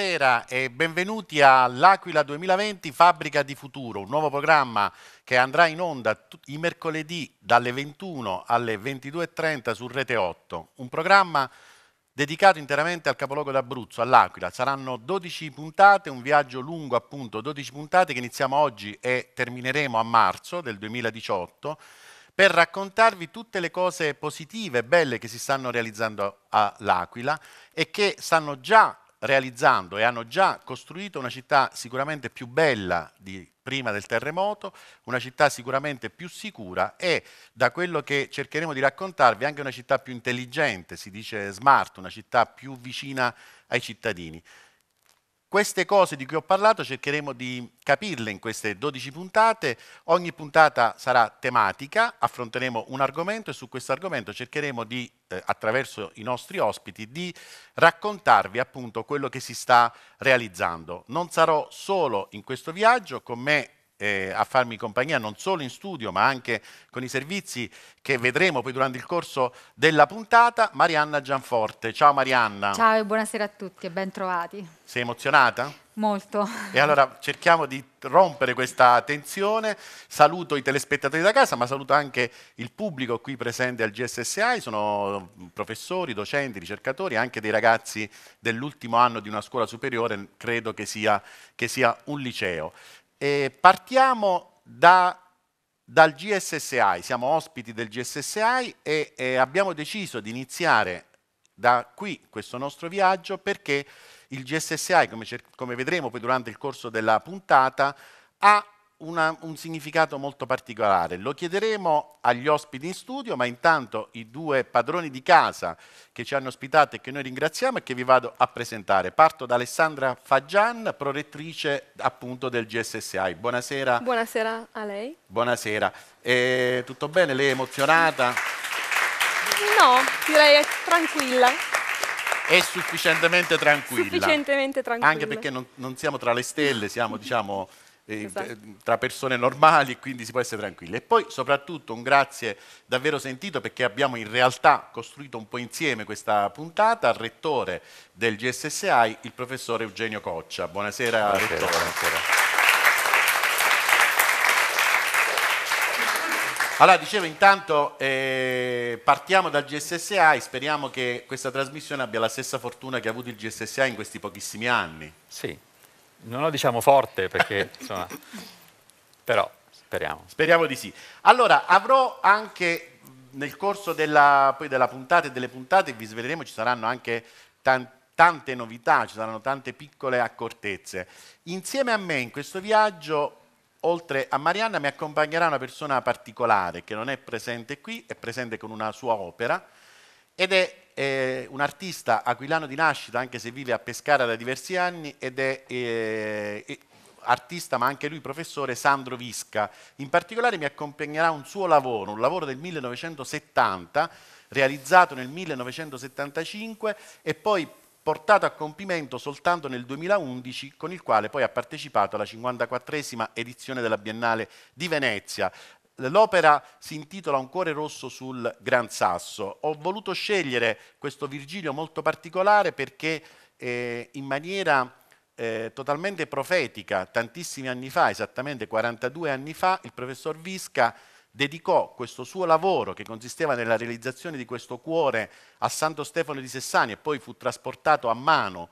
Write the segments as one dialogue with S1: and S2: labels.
S1: Buonasera e benvenuti all'Aquila 2020 Fabbrica di Futuro, un nuovo programma che andrà in onda i mercoledì dalle 21 alle 22.30 su Rete 8. Un programma dedicato interamente al capoluogo d'Abruzzo, all'Aquila. Saranno 12 puntate, un viaggio lungo appunto, 12 puntate che iniziamo oggi e termineremo a marzo del 2018 per raccontarvi tutte le cose positive e belle che si stanno realizzando all'Aquila e che stanno già realizzando e hanno già costruito una città sicuramente più bella di prima del terremoto, una città sicuramente più sicura e da quello che cercheremo di raccontarvi anche una città più intelligente, si dice smart, una città più vicina ai cittadini. Queste cose di cui ho parlato cercheremo di capirle in queste 12 puntate, ogni puntata sarà tematica, affronteremo un argomento e su questo argomento cercheremo di, eh, attraverso i nostri ospiti, di raccontarvi appunto quello che si sta realizzando. Non sarò solo in questo viaggio, con me eh, a farmi compagnia non solo in studio ma anche con i servizi che vedremo poi durante il corso della puntata, Marianna Gianforte. Ciao Marianna. Ciao
S2: e buonasera a tutti e ben trovati.
S1: Sei emozionata?
S2: Molto. E
S1: allora cerchiamo di rompere questa tensione. Saluto i telespettatori da casa, ma saluto anche il pubblico qui presente al GSSI. Sono professori, docenti, ricercatori, anche dei ragazzi dell'ultimo anno di una scuola superiore, credo che sia, che sia un liceo. Eh, partiamo da, dal GSSI, siamo ospiti del GSSI e, e abbiamo deciso di iniziare da qui questo nostro viaggio perché il GSSI, come, come vedremo poi durante il corso della puntata, ha una, un significato molto particolare. Lo chiederemo agli ospiti in studio, ma intanto i due padroni di casa che ci hanno ospitato e che noi ringraziamo e che vi vado a presentare. Parto da Alessandra Faggian, prorettrice appunto del GSSI. Buonasera.
S3: Buonasera a lei.
S1: Buonasera. E, eh, tutto bene? Lei è emozionata?
S3: No, direi è tranquilla
S1: è sufficientemente tranquilla. Sufficientemente
S3: tranquilla. Anche perché non,
S1: non siamo tra le stelle, siamo diciamo eh, eh, esatto. tra persone normali quindi si può essere tranquilli. E poi soprattutto un grazie davvero sentito perché abbiamo in realtà costruito un po' insieme questa puntata al rettore del GSSI, il professore Eugenio Coccia. Buonasera, buonasera rettore. Buonasera. Allora, dicevo intanto eh, partiamo dal GSSI, speriamo che questa trasmissione abbia la stessa fortuna che ha avuto il GSSI in questi pochissimi anni. Sì, non lo diciamo forte perché insomma, però speriamo. Speriamo di sì. Allora avrò anche nel corso della, della puntata e delle puntate, vi sveleremo, ci saranno anche tanti tante novità, ci saranno tante piccole accortezze. Insieme a me in questo viaggio, oltre a Marianna, mi accompagnerà una persona particolare che non è presente qui, è presente con una sua opera, ed è eh, un artista aquilano di nascita, anche se vive a Pescara da diversi anni, ed è eh, artista ma anche lui professore Sandro Visca. In particolare mi accompagnerà un suo lavoro, un lavoro del 1970, realizzato nel 1975 e poi portato a compimento soltanto nel 2011, con il quale poi ha partecipato alla 54esima edizione della Biennale di Venezia. L'opera si intitola Un cuore rosso sul Gran Sasso. Ho voluto scegliere questo Virgilio molto particolare perché eh, in maniera eh, totalmente profetica, tantissimi anni fa, esattamente 42 anni fa, il professor Visca dedicò questo suo lavoro, che consisteva nella realizzazione di questo cuore, a Santo Stefano di Sessani e poi fu trasportato a mano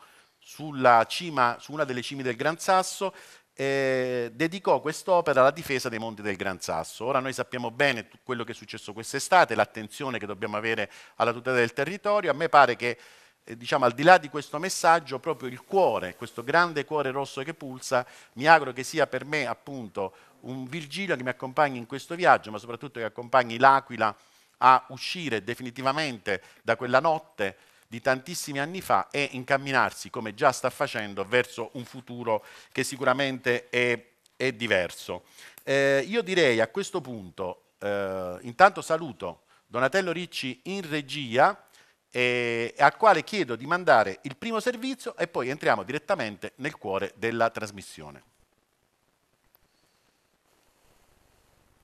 S1: sulla cima, su una delle cime del Gran Sasso, eh, dedicò quest'opera alla difesa dei monti del Gran Sasso. Ora noi sappiamo bene quello che è successo quest'estate, l'attenzione che dobbiamo avere alla tutela del territorio. A me pare che, eh, diciamo, al di là di questo messaggio, proprio il cuore, questo grande cuore rosso che pulsa, mi auguro che sia per me appunto un Virgilio che mi accompagni in questo viaggio, ma soprattutto che accompagni l'Aquila a uscire definitivamente da quella notte di tantissimi anni fa e incamminarsi, come già sta facendo, verso un futuro che sicuramente è, è diverso. Eh, io direi a questo punto, eh, intanto saluto Donatello Ricci in regia, eh, al quale chiedo di mandare il primo servizio e poi entriamo direttamente nel cuore della trasmissione.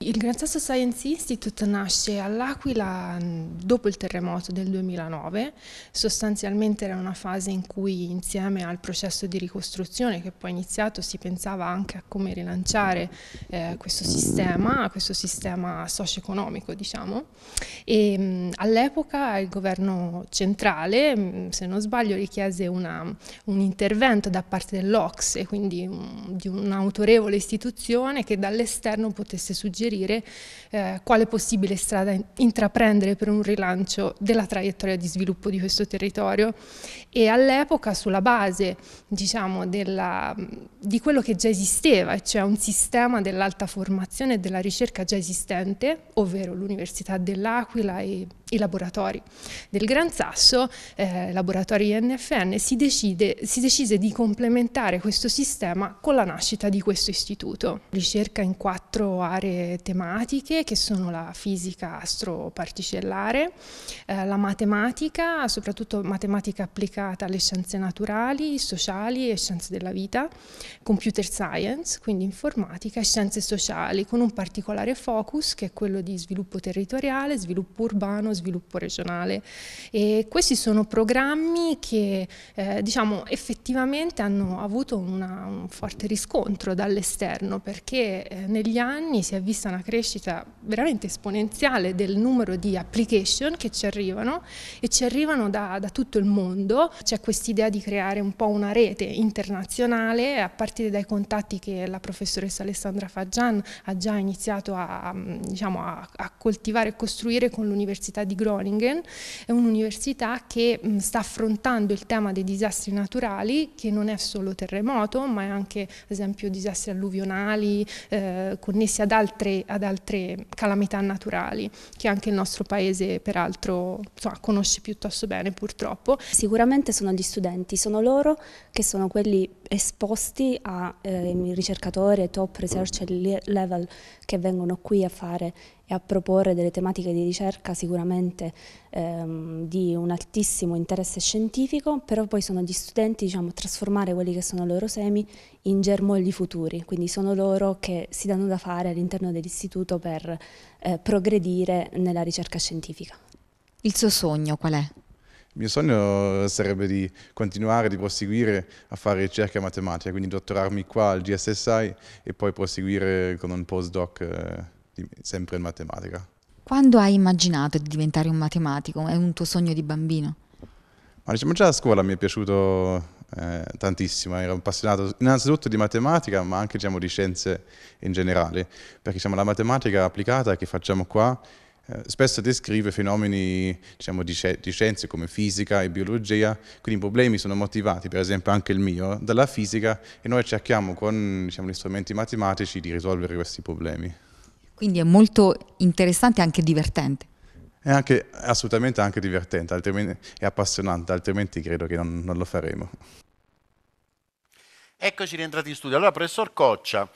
S4: Il Grand Sasso Science Institute nasce all'Aquila mm, dopo il terremoto del 2009, sostanzialmente era una fase in cui insieme al processo di ricostruzione che poi è iniziato si pensava anche a come rilanciare eh, questo sistema, questo sistema socio-economico diciamo e mm, all'epoca il governo centrale mm, se non sbaglio richiese una, un intervento da parte dell'Ocse, quindi un, di un'autorevole istituzione che dall'esterno potesse suggerire suggerire eh, quale possibile strada intraprendere per un rilancio della traiettoria di sviluppo di questo territorio e all'epoca sulla base diciamo, della, di quello che già esisteva, cioè un sistema dell'alta formazione e della ricerca già esistente, ovvero l'Università dell'Aquila e i laboratori del Gran Sasso, eh, laboratori INFN, si, decide, si decise di complementare questo sistema con la nascita di questo istituto. Ricerca in quattro aree tematiche che sono la fisica astroparticellare, eh, la matematica, soprattutto matematica applicata applicata alle scienze naturali, sociali e scienze della vita, computer science, quindi informatica e scienze sociali, con un particolare focus che è quello di sviluppo territoriale, sviluppo urbano, sviluppo regionale. E questi sono programmi che eh, diciamo, effettivamente hanno avuto una, un forte riscontro dall'esterno perché eh, negli anni si è vista una crescita veramente esponenziale del numero di application che ci arrivano e ci arrivano da, da tutto il mondo c'è quest'idea di creare un po' una rete internazionale a partire dai contatti che la professoressa Alessandra Faggian ha già iniziato a, diciamo, a, a coltivare e costruire con l'Università di Groningen, è un'università che sta affrontando il tema dei disastri naturali che non è solo terremoto ma è anche ad esempio disastri alluvionali eh, connessi ad altre, ad altre, calamità naturali che anche il nostro paese peraltro so, conosce piuttosto bene purtroppo. Sicuramente sicuramente sono gli studenti, sono loro che sono quelli esposti ai
S3: eh, ricercatori top research level che vengono qui a fare e a proporre delle tematiche di ricerca sicuramente ehm, di un altissimo interesse scientifico, però poi sono gli studenti diciamo, a trasformare quelli che sono i loro semi in germogli futuri, quindi sono loro che si danno da fare all'interno dell'istituto per eh, progredire nella ricerca scientifica. Il suo sogno qual è?
S5: Il mio sogno sarebbe di continuare, di proseguire a fare ricerca matematica, quindi dottorarmi qua al GSSI e poi proseguire con un postdoc eh, sempre in matematica.
S2: Quando hai immaginato di diventare un matematico? È un tuo sogno di bambino?
S5: Ma diciamo già a scuola mi è piaciuto eh, tantissimo, ero appassionato innanzitutto di matematica ma anche diciamo, di scienze in generale, perché diciamo, la matematica applicata che facciamo qua eh, spesso descrive fenomeni diciamo, di, scienze come fisica e biologia, quindi i problemi sono motivati, per esempio anche il mio, dalla fisica e noi cerchiamo con diciamo, gli strumenti matematici di risolvere questi problemi.
S2: Quindi è molto interessante e anche divertente.
S5: È anche, assolutamente anche divertente è appassionante, altrimenti credo che non, non lo faremo.
S1: Eccoci rientrati in studio. Allora, professor Coccia,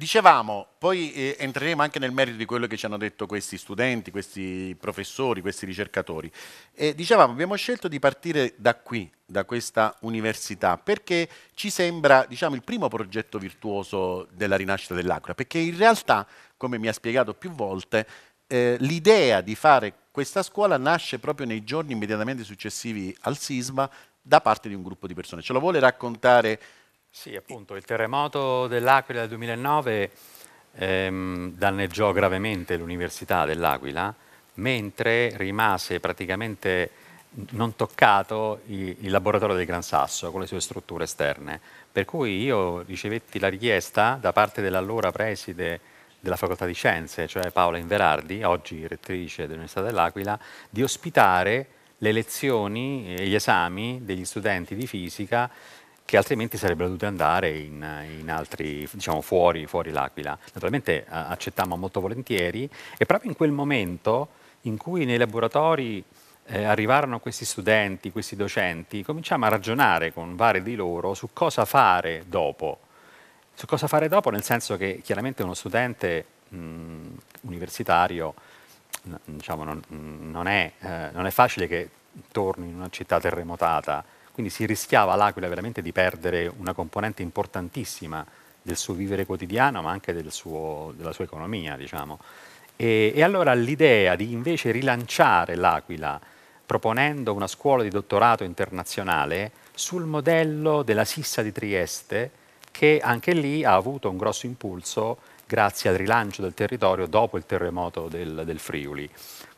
S1: Dicevamo, poi eh, entreremo anche nel merito di quello che ci hanno detto questi studenti, questi professori, questi ricercatori. Eh, dicevamo, abbiamo scelto di partire da qui, da questa università, perché ci sembra diciamo, il primo progetto virtuoso della rinascita dell'Aquila, perché in realtà, come mi ha spiegato più volte, eh, l'idea di fare questa scuola nasce proprio nei giorni immediatamente successivi al sisma da parte di un gruppo di persone. Ce lo vuole raccontare sì, appunto, il terremoto
S6: dell'Aquila del 2009 ehm, danneggiò gravemente l'Università dell'Aquila, mentre rimase praticamente non toccato il laboratorio del Gran Sasso con le sue strutture esterne. Per cui io ricevetti la richiesta da parte dell'allora preside della Facoltà di Scienze, cioè Paola Inverardi, oggi rettrice dell'Università dell'Aquila, di ospitare le lezioni e gli esami degli studenti di fisica che altrimenti sarebbero dovute andare in, in altri, diciamo, fuori, fuori l'Aquila. Naturalmente eh, accettammo molto volentieri e proprio in quel momento in cui nei laboratori eh, arrivarono questi studenti, questi docenti, cominciamo a ragionare con vari di loro su cosa fare dopo. Su cosa fare dopo nel senso che chiaramente uno studente mh, universitario diciamo, non, non, è, eh, non è facile che torni in una città terremotata quindi si rischiava l'Aquila veramente di perdere una componente importantissima del suo vivere quotidiano, ma anche del suo, della sua economia, diciamo. e, e allora l'idea di invece rilanciare l'Aquila proponendo una scuola di dottorato internazionale sul modello della Sissa di Trieste, che anche lì ha avuto un grosso impulso grazie al rilancio del territorio dopo il terremoto del, del Friuli.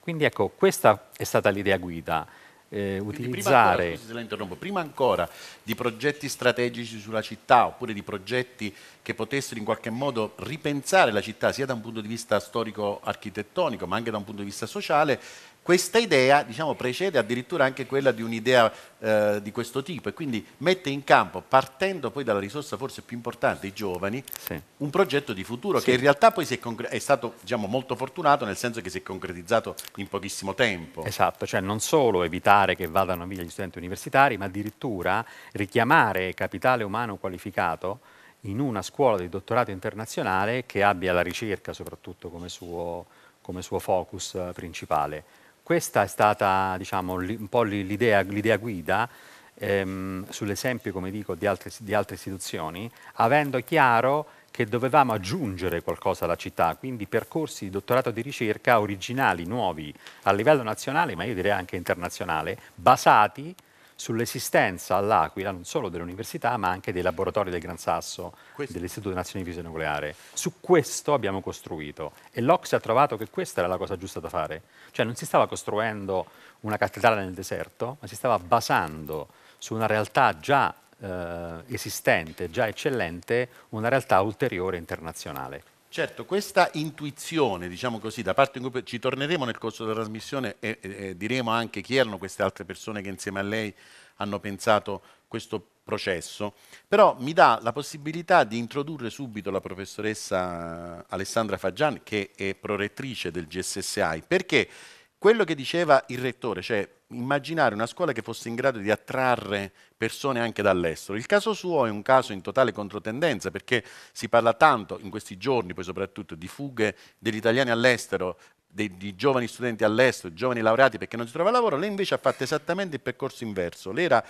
S6: Quindi ecco, questa è stata l'idea guida eh, utilizzare. Prima
S1: ancora, interrompo, prima ancora di progetti strategici sulla città oppure di progetti che potessero in qualche modo ripensare la città sia da un punto di vista storico-architettonico ma anche da un punto di vista sociale, questa idea diciamo, precede addirittura anche quella di un'idea eh, di questo tipo e quindi mette in campo, partendo poi dalla risorsa forse più importante, i giovani, sì. un progetto di futuro sì. che in realtà poi è, è, stato diciamo, molto fortunato nel senso che si è concretizzato in pochissimo tempo. Esatto, cioè non solo evitare che vadano via gli studenti
S6: universitari, ma addirittura richiamare capitale umano qualificato in una scuola di dottorato internazionale che abbia la ricerca soprattutto come suo, come suo focus eh, principale. Questa è stata diciamo, un po' l'idea, guida ehm, sull'esempio, come dico, di altre, di altre istituzioni, avendo chiaro che dovevamo aggiungere qualcosa alla città, quindi percorsi di dottorato di ricerca originali, nuovi, a livello nazionale, ma io direi anche internazionale, basati sull'esistenza all'Aquila non solo dell'università ma anche dei laboratori del Gran Sasso, questo. dell'Istituto Nazionale di Fisica Nucleare. Su questo abbiamo costruito e l'Ox ha trovato che questa era la cosa giusta da fare. Cioè non si stava costruendo una cattedrale nel deserto, ma si stava basando su una realtà già eh, esistente, già eccellente, una realtà ulteriore internazionale.
S1: Certo, questa intuizione, diciamo così, da parte in cui ci torneremo nel corso della trasmissione e, e diremo anche chi erano queste altre persone che insieme a lei hanno pensato questo processo, però mi dà la possibilità di introdurre subito la professoressa Alessandra Faggian, che è prorettrice del GSSI, perché quello che diceva il rettore, cioè immaginare una scuola che fosse in grado di attrarre persone anche dall'estero. Il caso suo è un caso in totale controtendenza perché si parla tanto in questi giorni, poi soprattutto, di fughe degli italiani all'estero, di, di giovani studenti all'estero, giovani laureati perché non si trova lavoro. Lei invece ha fatto esattamente il percorso inverso. Lei era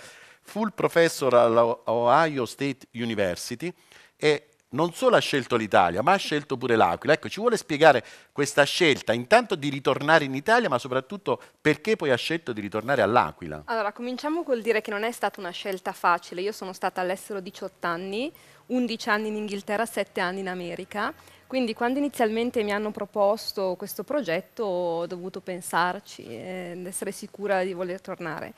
S1: full professor all'Ohio State University e non solo ha scelto l'Italia, ma ha scelto pure l'Aquila. Ecco, ci vuole spiegare questa scelta, intanto di ritornare in Italia, ma soprattutto perché poi ha scelto di ritornare all'Aquila?
S3: Allora, cominciamo col dire che non è stata una scelta facile. Io sono stata all'estero 18 anni, 11 anni in Inghilterra, 7 anni in America. Quindi quando inizialmente mi hanno proposto questo progetto ho dovuto pensarci ed essere sicura di voler tornare.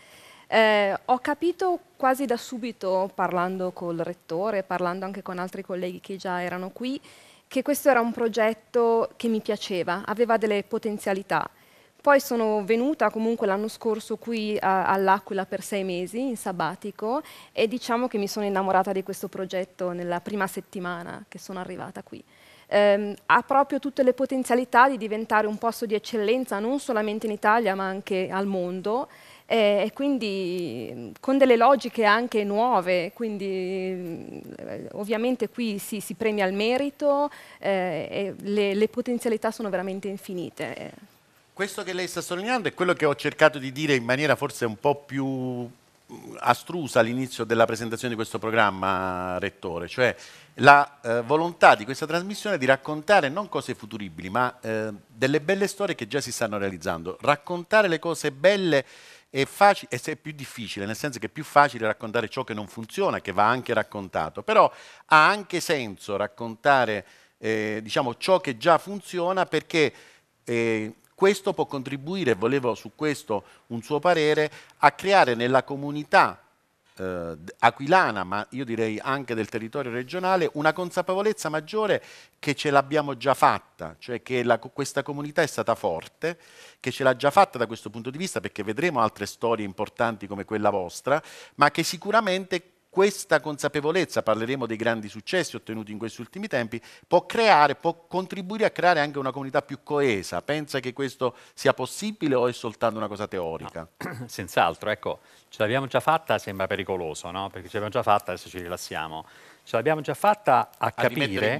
S3: Eh, ho capito quasi da subito, parlando col rettore, parlando anche con altri colleghi che già erano qui, che questo era un progetto che mi piaceva, aveva delle potenzialità. Poi sono venuta comunque l'anno scorso qui all'Aquila per sei mesi in sabbatico e diciamo che mi sono innamorata di questo progetto nella prima settimana che sono arrivata qui. Eh, ha proprio tutte le potenzialità di diventare un posto di eccellenza non solamente in Italia ma anche al mondo eh, e quindi con delle logiche anche nuove, quindi ovviamente qui sì, si premia il merito eh, e le, le, potenzialità sono veramente infinite.
S1: Questo che lei sta sottolineando è quello che ho cercato di dire in maniera forse un po' più astrusa all'inizio della presentazione di questo programma, Rettore, cioè la eh, volontà di questa trasmissione è di raccontare non cose futuribili, ma eh, delle belle storie che già si stanno realizzando, raccontare le cose belle è, faci- è più difficile, nel senso che è più facile raccontare ciò che non funziona, che va anche raccontato, però ha anche senso raccontare eh, diciamo, ciò che già funziona perché eh, questo può contribuire, volevo su questo un suo parere, a creare nella comunità eh, aquilana, ma io direi anche del territorio regionale, una consapevolezza maggiore che ce l'abbiamo già fatta, cioè che la, questa comunità è stata forte, che ce l'ha già fatta da questo punto di vista, perché vedremo altre storie importanti come quella vostra, ma che sicuramente questa consapevolezza, parleremo dei grandi successi ottenuti in questi ultimi tempi, può creare, può contribuire a creare anche una comunità più coesa. Pensa che questo sia possibile o è soltanto una cosa teorica? No. Senz'altro, ecco, ce l'abbiamo già
S6: fatta, sembra pericoloso, no? Perché ce l'abbiamo già fatta adesso ci rilassiamo. Ce l'abbiamo già fatta a, a capire,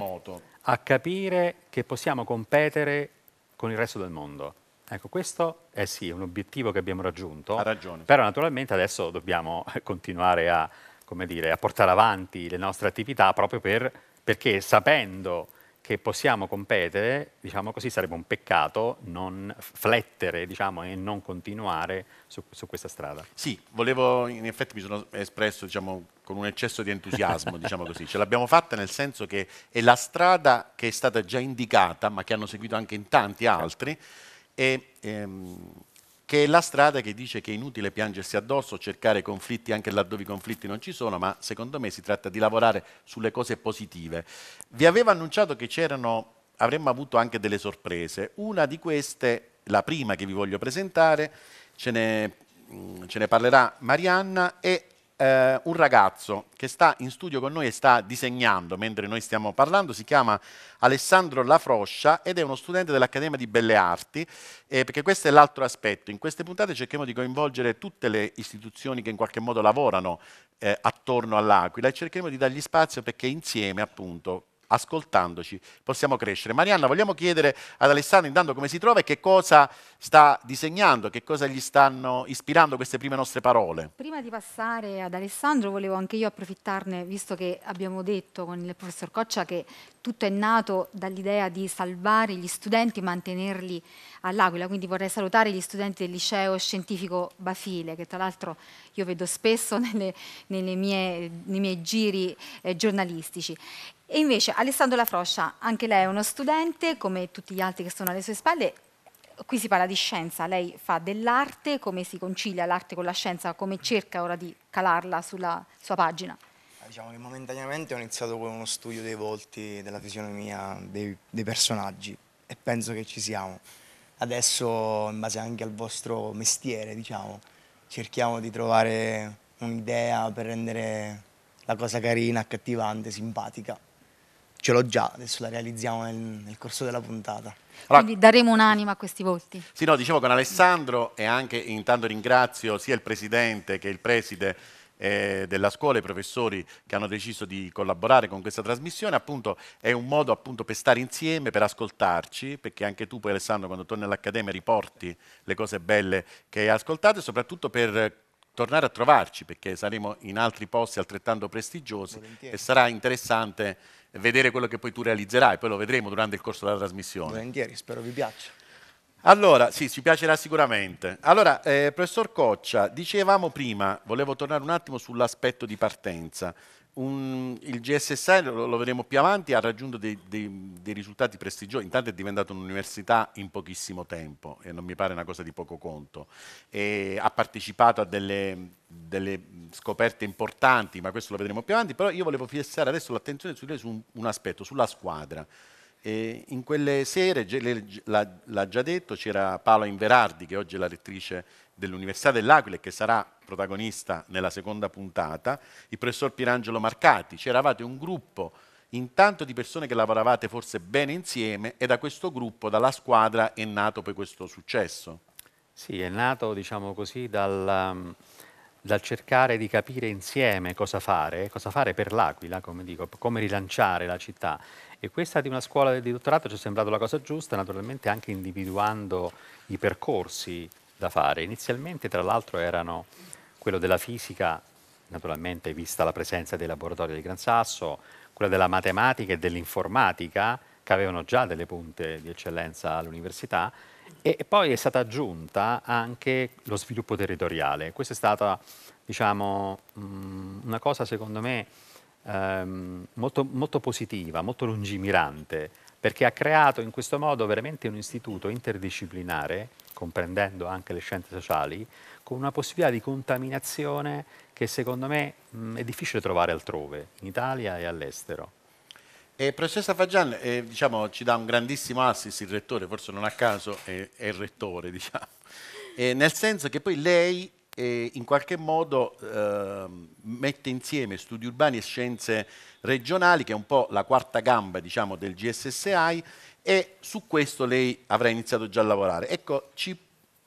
S6: a capire che possiamo competere con il resto del mondo. Ecco, questo è sì un obiettivo che abbiamo raggiunto. Ha ragione. Però naturalmente adesso dobbiamo continuare a come dire, a portare avanti le nostre attività proprio per, perché sapendo che possiamo competere, diciamo così, sarebbe un peccato non flettere
S1: diciamo, e non continuare su, su, questa strada. Sì, volevo, in effetti mi sono espresso diciamo, con un eccesso di entusiasmo, diciamo così. Ce l'abbiamo fatta nel senso che è la strada che è stata già indicata, ma che hanno seguito anche in tanti altri, e ehm, che è la strada che dice che è inutile piangersi addosso, cercare conflitti anche laddove i conflitti non ci sono, ma secondo me si tratta di lavorare sulle cose positive. Vi avevo annunciato che avremmo avuto anche delle sorprese. Una di queste, la prima che vi voglio presentare, ce ne, mm, ce ne parlerà Marianna e eh, un ragazzo che sta in studio con noi e sta disegnando mentre noi stiamo parlando, si chiama Alessandro Lafroscia ed è uno studente dell'Accademia di Belle Arti, eh, perché questo è l'altro aspetto. In queste puntate cerchiamo di coinvolgere tutte le istituzioni che in qualche modo lavorano eh, attorno all'Aquila e cercheremo di dargli spazio perché insieme appunto ascoltandoci possiamo crescere. Marianna, vogliamo chiedere ad Alessandro intanto come si trova e che cosa sta disegnando, che cosa gli stanno ispirando queste prime nostre parole.
S2: Prima di passare ad Alessandro volevo anche io approfittarne, visto che abbiamo detto con il professor Coccia che tutto è nato dall'idea di salvare gli studenti e mantenerli all'Aquila, quindi vorrei salutare gli studenti del liceo scientifico Bafile, che tra l'altro io vedo spesso nelle, nelle mie, nei miei giri eh, giornalistici. E invece Alessandro La Froscia, anche lei è uno studente, come tutti gli altri che sono alle sue spalle, qui si parla di scienza, lei fa dell'arte, come si concilia l'arte con la scienza, come cerca ora di calarla sulla sua pagina?
S7: Ah, diciamo che momentaneamente ho iniziato con uno studio dei volti, della fisionomia dei, dei personaggi e penso che ci siamo. Adesso, in base anche al vostro mestiere, diciamo, cerchiamo di trovare un'idea per rendere la cosa carina, accattivante, simpatica ce l'ho già, adesso la realizziamo nel, nel corso della puntata.
S2: Allora, Quindi daremo un'anima a questi volti.
S1: Sì, no, dicevo con Alessandro e anche intanto ringrazio sia il Presidente che il Preside eh, della scuola, i professori che hanno deciso di collaborare con questa trasmissione, appunto è un modo appunto, per stare insieme, per ascoltarci, perché anche tu poi Alessandro quando torni all'Accademia riporti le cose belle che hai ascoltato e soprattutto per tornare a trovarci perché saremo in altri posti altrettanto prestigiosi Volentieri. e sarà interessante vedere quello che poi tu realizzerai, poi lo vedremo durante il corso della trasmissione.
S7: Volentieri, spero vi piaccia.
S1: Allora, sì, ci piacerà sicuramente. Allora, eh, professor Coccia, dicevamo prima, volevo tornare un attimo sull'aspetto di partenza un, il GSSI, lo, lo, vedremo più avanti, ha raggiunto dei, dei, dei risultati prestigiosi, intanto è diventata un'università in pochissimo tempo e non mi pare una cosa di poco conto, e ha partecipato a delle, delle scoperte importanti, ma questo lo vedremo più avanti, però io volevo fissare adesso l'attenzione su, su un, un aspetto, sulla squadra. E in quelle sere, l'ha già detto, c'era Paola Inverardi, che oggi è la rettrice dell'Università dell'Aquila, e che sarà protagonista nella seconda puntata, il professor Pierangelo Marcati. C'eravate un gruppo intanto di persone che lavoravate forse bene insieme e da questo gruppo, dalla squadra, è nato poi questo successo. Sì, è nato, diciamo così, dal, um, dal cercare
S6: di capire insieme cosa fare, cosa fare per l'Aquila, come dico, come rilanciare la città. E questa di una scuola di dottorato ci è sembrata la cosa giusta, naturalmente anche individuando i percorsi da fare. Inizialmente, tra l'altro, erano quello della fisica, naturalmente vista la presenza dei laboratori di Gran Sasso, quella della matematica e dell'informatica, che avevano già delle punte di eccellenza all'università, e poi è stata aggiunta anche lo sviluppo territoriale. Questa è stata, diciamo, mm, una cosa secondo me ehm, molto, molto positiva, molto lungimirante, perché ha creato in questo modo veramente un istituto interdisciplinare comprendendo anche le scienze sociali, con una possibilità di contaminazione che secondo me
S1: mh, è difficile trovare altrove, in Italia e all'estero. E professoressa Faggian eh, diciamo, ci dà un grandissimo assist il rettore, forse non a caso è, è il rettore, diciamo. eh, nel senso che poi lei eh, in qualche modo ehm, mette insieme studi urbani e scienze regionali, che è un po' la quarta gamba diciamo, del GSSI, e su questo lei avrà iniziato già a lavorare. Ecco, ci,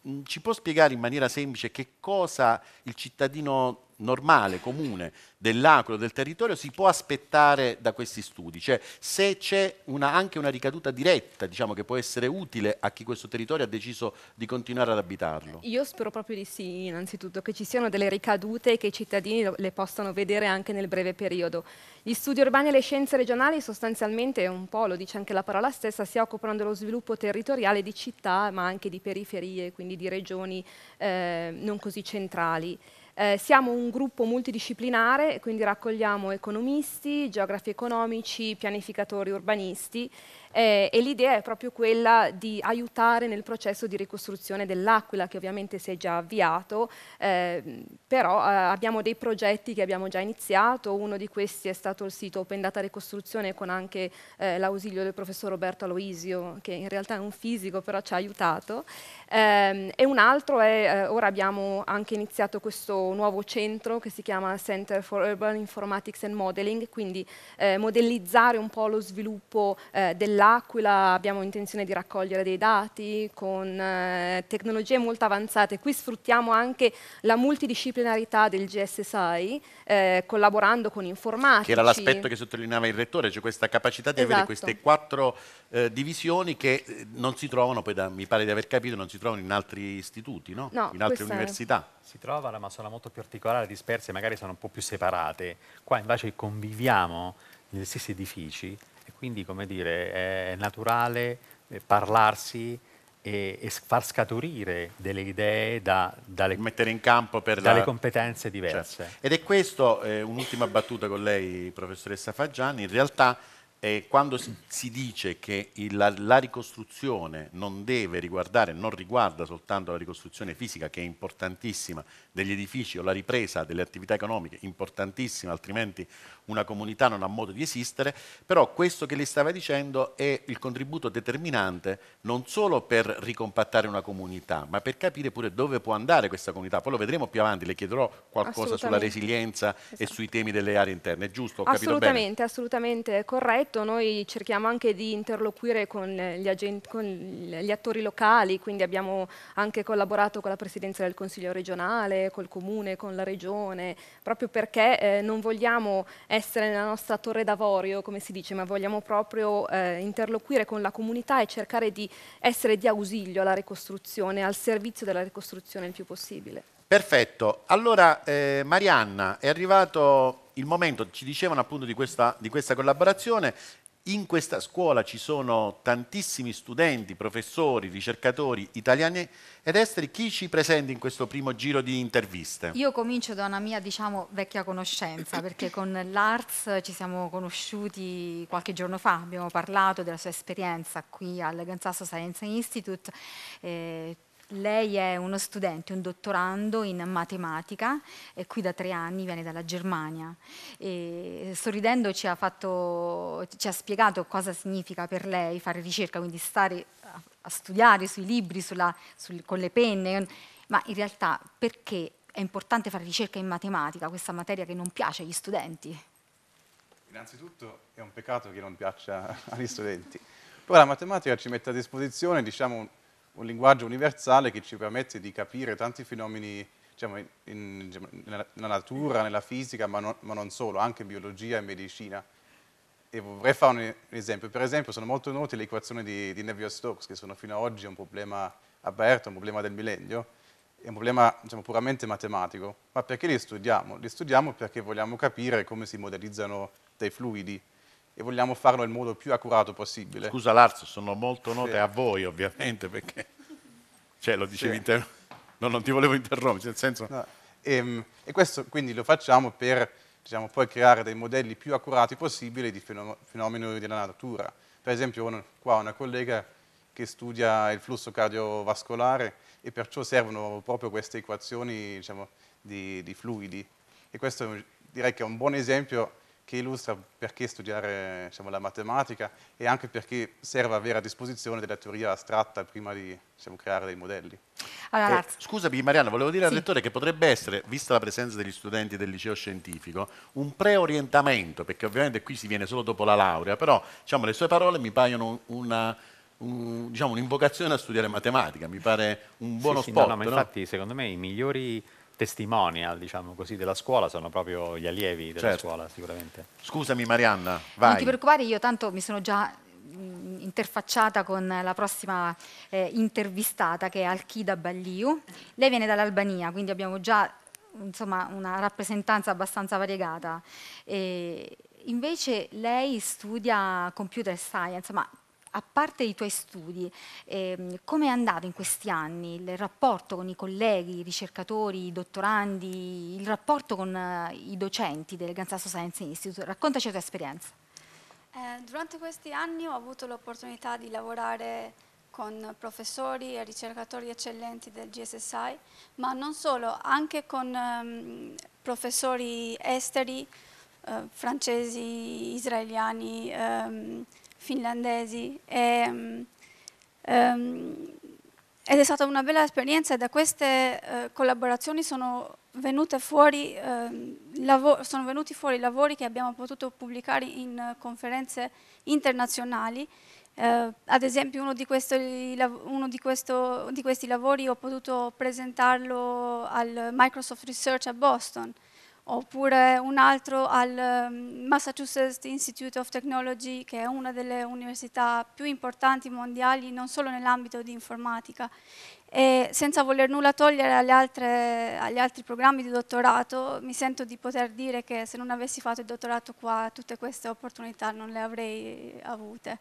S1: mm, ci può spiegare in maniera semplice che cosa il cittadino normale, comune, dell'acro, del territorio, si può aspettare da questi studi? Cioè, se c'è anche una ricaduta diretta, diciamo, che può essere utile a chi questo territorio ha deciso di continuare ad abitarlo?
S3: Io spero proprio di sì, innanzitutto, che ci siano delle ricadute e che i cittadini le possano vedere anche nel breve periodo. Gli studi urbani e le scienze regionali sostanzialmente, un po' lo dice anche la parola stessa, si occupano dello sviluppo territoriale di città, ma anche di periferie, quindi di regioni eh, non così costi centrali. Eh, siamo un gruppo multidisciplinare, quindi raccogliamo economisti, geografi economici, pianificatori urbanisti eh, e l'idea è proprio quella di aiutare nel processo di ricostruzione dell'Aquila che ovviamente si è già avviato, eh, però eh, abbiamo dei progetti che abbiamo già iniziato, uno di questi è stato il sito Open Data Ricostruzione con anche eh, l'ausilio del professor Roberto Aloisio che in realtà è un fisico però ci ha aiutato ehm, e un altro è, eh, ora abbiamo anche iniziato questo nuovo centro che si chiama Center for Urban Informatics and Modeling, quindi eh, modellizzare un po' lo sviluppo eh, dell'Aquila dell'Aquila abbiamo intenzione di raccogliere dei dati con eh, tecnologie molto avanzate. Qui sfruttiamo anche la multidisciplinarità del GSSI eh, collaborando con informatici. Che era l'aspetto che
S1: sottolineava il rettore, cioè questa capacità di esatto. avere queste esatto. quattro eh, divisioni che eh, non si trovano, poi da, mi pare di aver capito, non si trovano in altri istituti, no? No, in altre università.
S6: È... Si trovano ma sono molto più articolate, disperse, magari sono un po' più separate. Qua invece conviviamo negli stessi edifici quindi, come dire, è naturale eh, parlarsi e, e far
S1: scaturire delle idee da, dalle, mettere in campo per dalle la...
S6: competenze diverse. Certo.
S1: Ed è questo, eh, un'ultima battuta con lei, professoressa Faggiani, in realtà eh, quando si, si, dice che il, la, la, ricostruzione non deve riguardare, non riguarda soltanto la ricostruzione fisica, che è importantissima, degli edifici o la ripresa delle attività economiche, importantissima, altrimenti una comunità non ha modo di esistere, però questo che le stava dicendo è il contributo determinante non solo per ricompattare una comunità, ma per capire pure dove può andare questa comunità. Poi lo vedremo più avanti, le chiederò qualcosa sulla resilienza esatto. e sui temi delle aree interne, è giusto? Ho assolutamente,
S3: assolutamente corretto. Noi cerchiamo anche di interloquire con gli, agenti, con gli attori locali, quindi abbiamo anche collaborato con la Presidenza del Consiglio regionale, fare col comune, con la regione, proprio perché eh, non vogliamo essere nella nostra torre d'avorio, come si dice, ma vogliamo proprio eh, interloquire con la comunità e cercare di essere di ausilio alla ricostruzione, al servizio della ricostruzione il più possibile.
S1: Perfetto, allora eh, Marianna è arrivato il momento, ci dicevano appunto di questa, di questa collaborazione, in questa scuola ci sono tantissimi studenti, professori, ricercatori italiani ed esteri. Chi ci presenta in questo primo giro di interviste? Io
S2: comincio da una mia, diciamo, vecchia conoscenza, perché con l'ARS ci siamo conosciuti qualche giorno fa, abbiamo parlato della sua esperienza qui al Gansasso Science Institute. Eh, lei è uno studente, un dottorando in matematica, è qui da tre anni, viene dalla Germania. E sorridendo ci ha, fatto, ci ha spiegato cosa significa per lei fare ricerca, quindi stare a, studiare sui libri, sulla, sul, con le penne, ma in realtà perché è importante fare ricerca in matematica, questa materia che non piace agli studenti?
S5: Innanzitutto è un peccato che non piaccia agli studenti. Poi la matematica ci mette a disposizione diciamo, un linguaggio universale che ci permette di capire tanti fenomeni diciamo, in, in, diciamo, nella, natura, nella fisica, ma, no, ma, non solo, anche in biologia e medicina. E vorrei fare un esempio. Per esempio sono molto note le equazioni di, di Navier-Stokes, che sono fino ad oggi un problema aperto, un problema del millennio, è un problema diciamo, puramente matematico. Ma perché li studiamo? Li studiamo perché vogliamo capire come si modellizzano dei fluidi e vogliamo farlo nel modo più accurato possibile. Scusa Lars, sono molto note sì. a voi ovviamente perché, cioè lo dicevi sì. inter... no, non ti volevo interrompere, nel senso... No. E, ehm, e, questo quindi lo facciamo per diciamo, poi creare dei modelli più accurati possibili di fenomeni della natura. Per esempio un, qua una collega che studia il flusso cardiovascolare e perciò servono proprio queste equazioni diciamo, di, di fluidi. E questo direi che è un buon esempio che illustra perché studiare diciamo, la matematica e anche perché serve avere a disposizione della teoria astratta prima di diciamo, creare dei modelli. Allora, eh, scusami Mariana, volevo dire sì. al lettore che potrebbe essere, vista la presenza degli studenti
S1: del liceo scientifico, un preorientamento, perché ovviamente qui si viene solo dopo la laurea, però diciamo, le sue parole mi paiono una, un, diciamo, un'invocazione a studiare matematica, mi pare un
S6: buono sì, spot. no, no, ma infatti
S1: no? secondo me i migliori testimonial diciamo così, della scuola sono proprio gli allievi della certo. scuola sicuramente. Scusami Marianna, vai. Non ti
S2: preoccupare, io tanto mi sono già mm, interfacciata con la prossima eh, intervistata che è Alchida Balliu. Lei viene dall'Albania, quindi abbiamo già insomma, una rappresentanza abbastanza variegata. E invece lei studia computer science, ma a parte i tuoi studi, eh, come è andato in questi anni il rapporto con i colleghi, i ricercatori, i dottorandi, il rapporto con eh, i docenti del Gansasso Science Institute? Raccontaci la tua esperienza.
S8: Eh, durante questi anni ho avuto l'opportunità di lavorare con professori e ricercatori eccellenti del GSSI, ma non solo, anche con ehm, professori esteri, eh, francesi, israeliani, ehm, finlandesi e, um, ehm, ed è stata una bella esperienza e da queste uh, collaborazioni sono, fuori, uh, sono, venuti fuori lavori che abbiamo potuto pubblicare in uh, conferenze internazionali Uh, ad esempio uno, di, questi, uno di, questo, di, questi lavori ho potuto presentarlo al Microsoft Research a Boston oppure un altro al ehm, Massachusetts Institute of Technology, che è una delle università più importanti mondiali, non solo nell'ambito di informatica. E senza voler nulla togliere altre, agli altri programmi di dottorato, mi sento di poter dire che se non avessi fatto il dottorato qua, tutte queste opportunità non le avrei avute.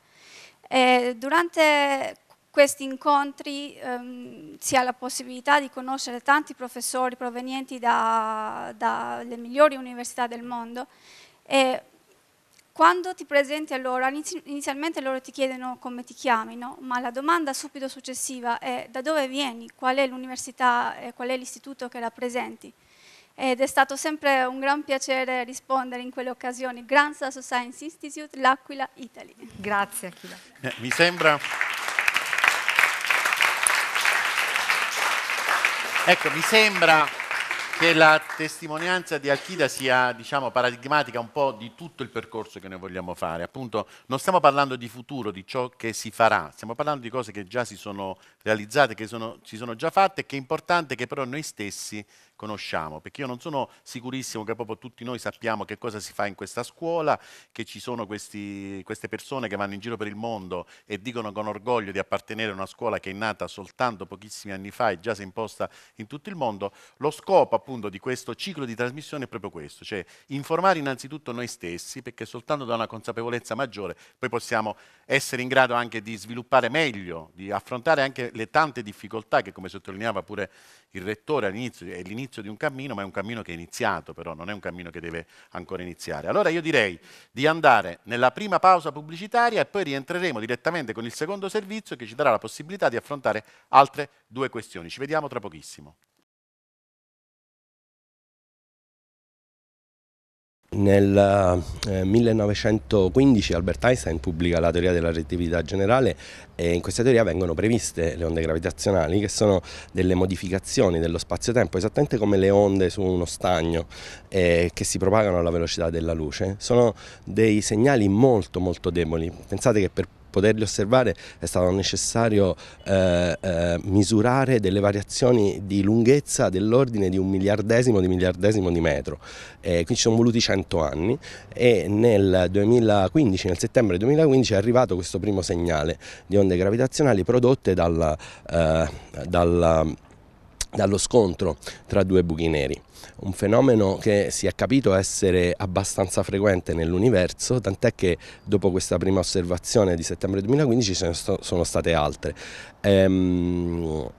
S8: E durante questi incontri ehm, si ha la possibilità di conoscere tanti professori provenienti dalle da migliori università del mondo e quando ti presenti a loro, inizialmente loro ti chiedono come ti chiami, no? ma la domanda subito successiva è da dove vieni, qual è l'università e qual è l'istituto che rappresenti. Ed è stato sempre un gran piacere rispondere in quelle occasioni. Grand Sasso Science Institute, L'Aquila, Italy.
S2: Grazie Achille.
S1: Eh, mi sembra... Ecco, mi sembra che la testimonianza di Alchida sia diciamo, paradigmatica un po' di tutto il percorso che noi vogliamo fare. Appunto, non stiamo parlando di futuro, di ciò che si farà, stiamo parlando di cose che già si sono realizzate, che sono, si sono già fatte e che è importante che però noi stessi conosciamo, perché io non sono sicurissimo che proprio tutti noi sappiamo che cosa si fa in questa scuola, che ci sono questi, queste persone che vanno in giro per il mondo e dicono con orgoglio di appartenere a una scuola che è nata soltanto pochissimi anni fa e già si è imposta in tutto il mondo. Lo scopo appunto di questo ciclo di trasmissione è proprio questo, cioè informare innanzitutto noi stessi, perché soltanto da una consapevolezza maggiore poi possiamo essere in grado anche di sviluppare meglio, di affrontare anche le tante difficoltà che come sottolineava pure il rettore all'inizio, è l'inizio all'inizio di un cammino, ma è un cammino che è iniziato però, non è un cammino che deve ancora iniziare. Allora io direi di andare nella prima pausa pubblicitaria e poi rientreremo direttamente con il secondo servizio che ci darà la possibilità di affrontare altre due questioni. Ci vediamo tra pochissimo.
S9: Nel 1915 eh, Albert Einstein pubblica la teoria della relatività generale e in questa teoria vengono previste le onde gravitazionali che sono delle modificazioni dello spazio-tempo esattamente come le onde su uno stagno eh, che si propagano alla velocità della luce. Sono dei segnali molto molto deboli. Pensate che per poterli osservare è stato necessario eh, eh, misurare delle variazioni di lunghezza dell'ordine di un miliardesimo di miliardesimo di metro. Eh, quindi ci sono voluti 100 anni e nel 2015, nel settembre 2015 è arrivato questo primo segnale di onde gravitazionali prodotte dalla... Eh, dalla dallo scontro tra due buchi neri. Un fenomeno che si è capito essere abbastanza frequente nell'universo, tant'è che dopo questa prima osservazione di settembre 2015 ce ne sono state altre. Ehm,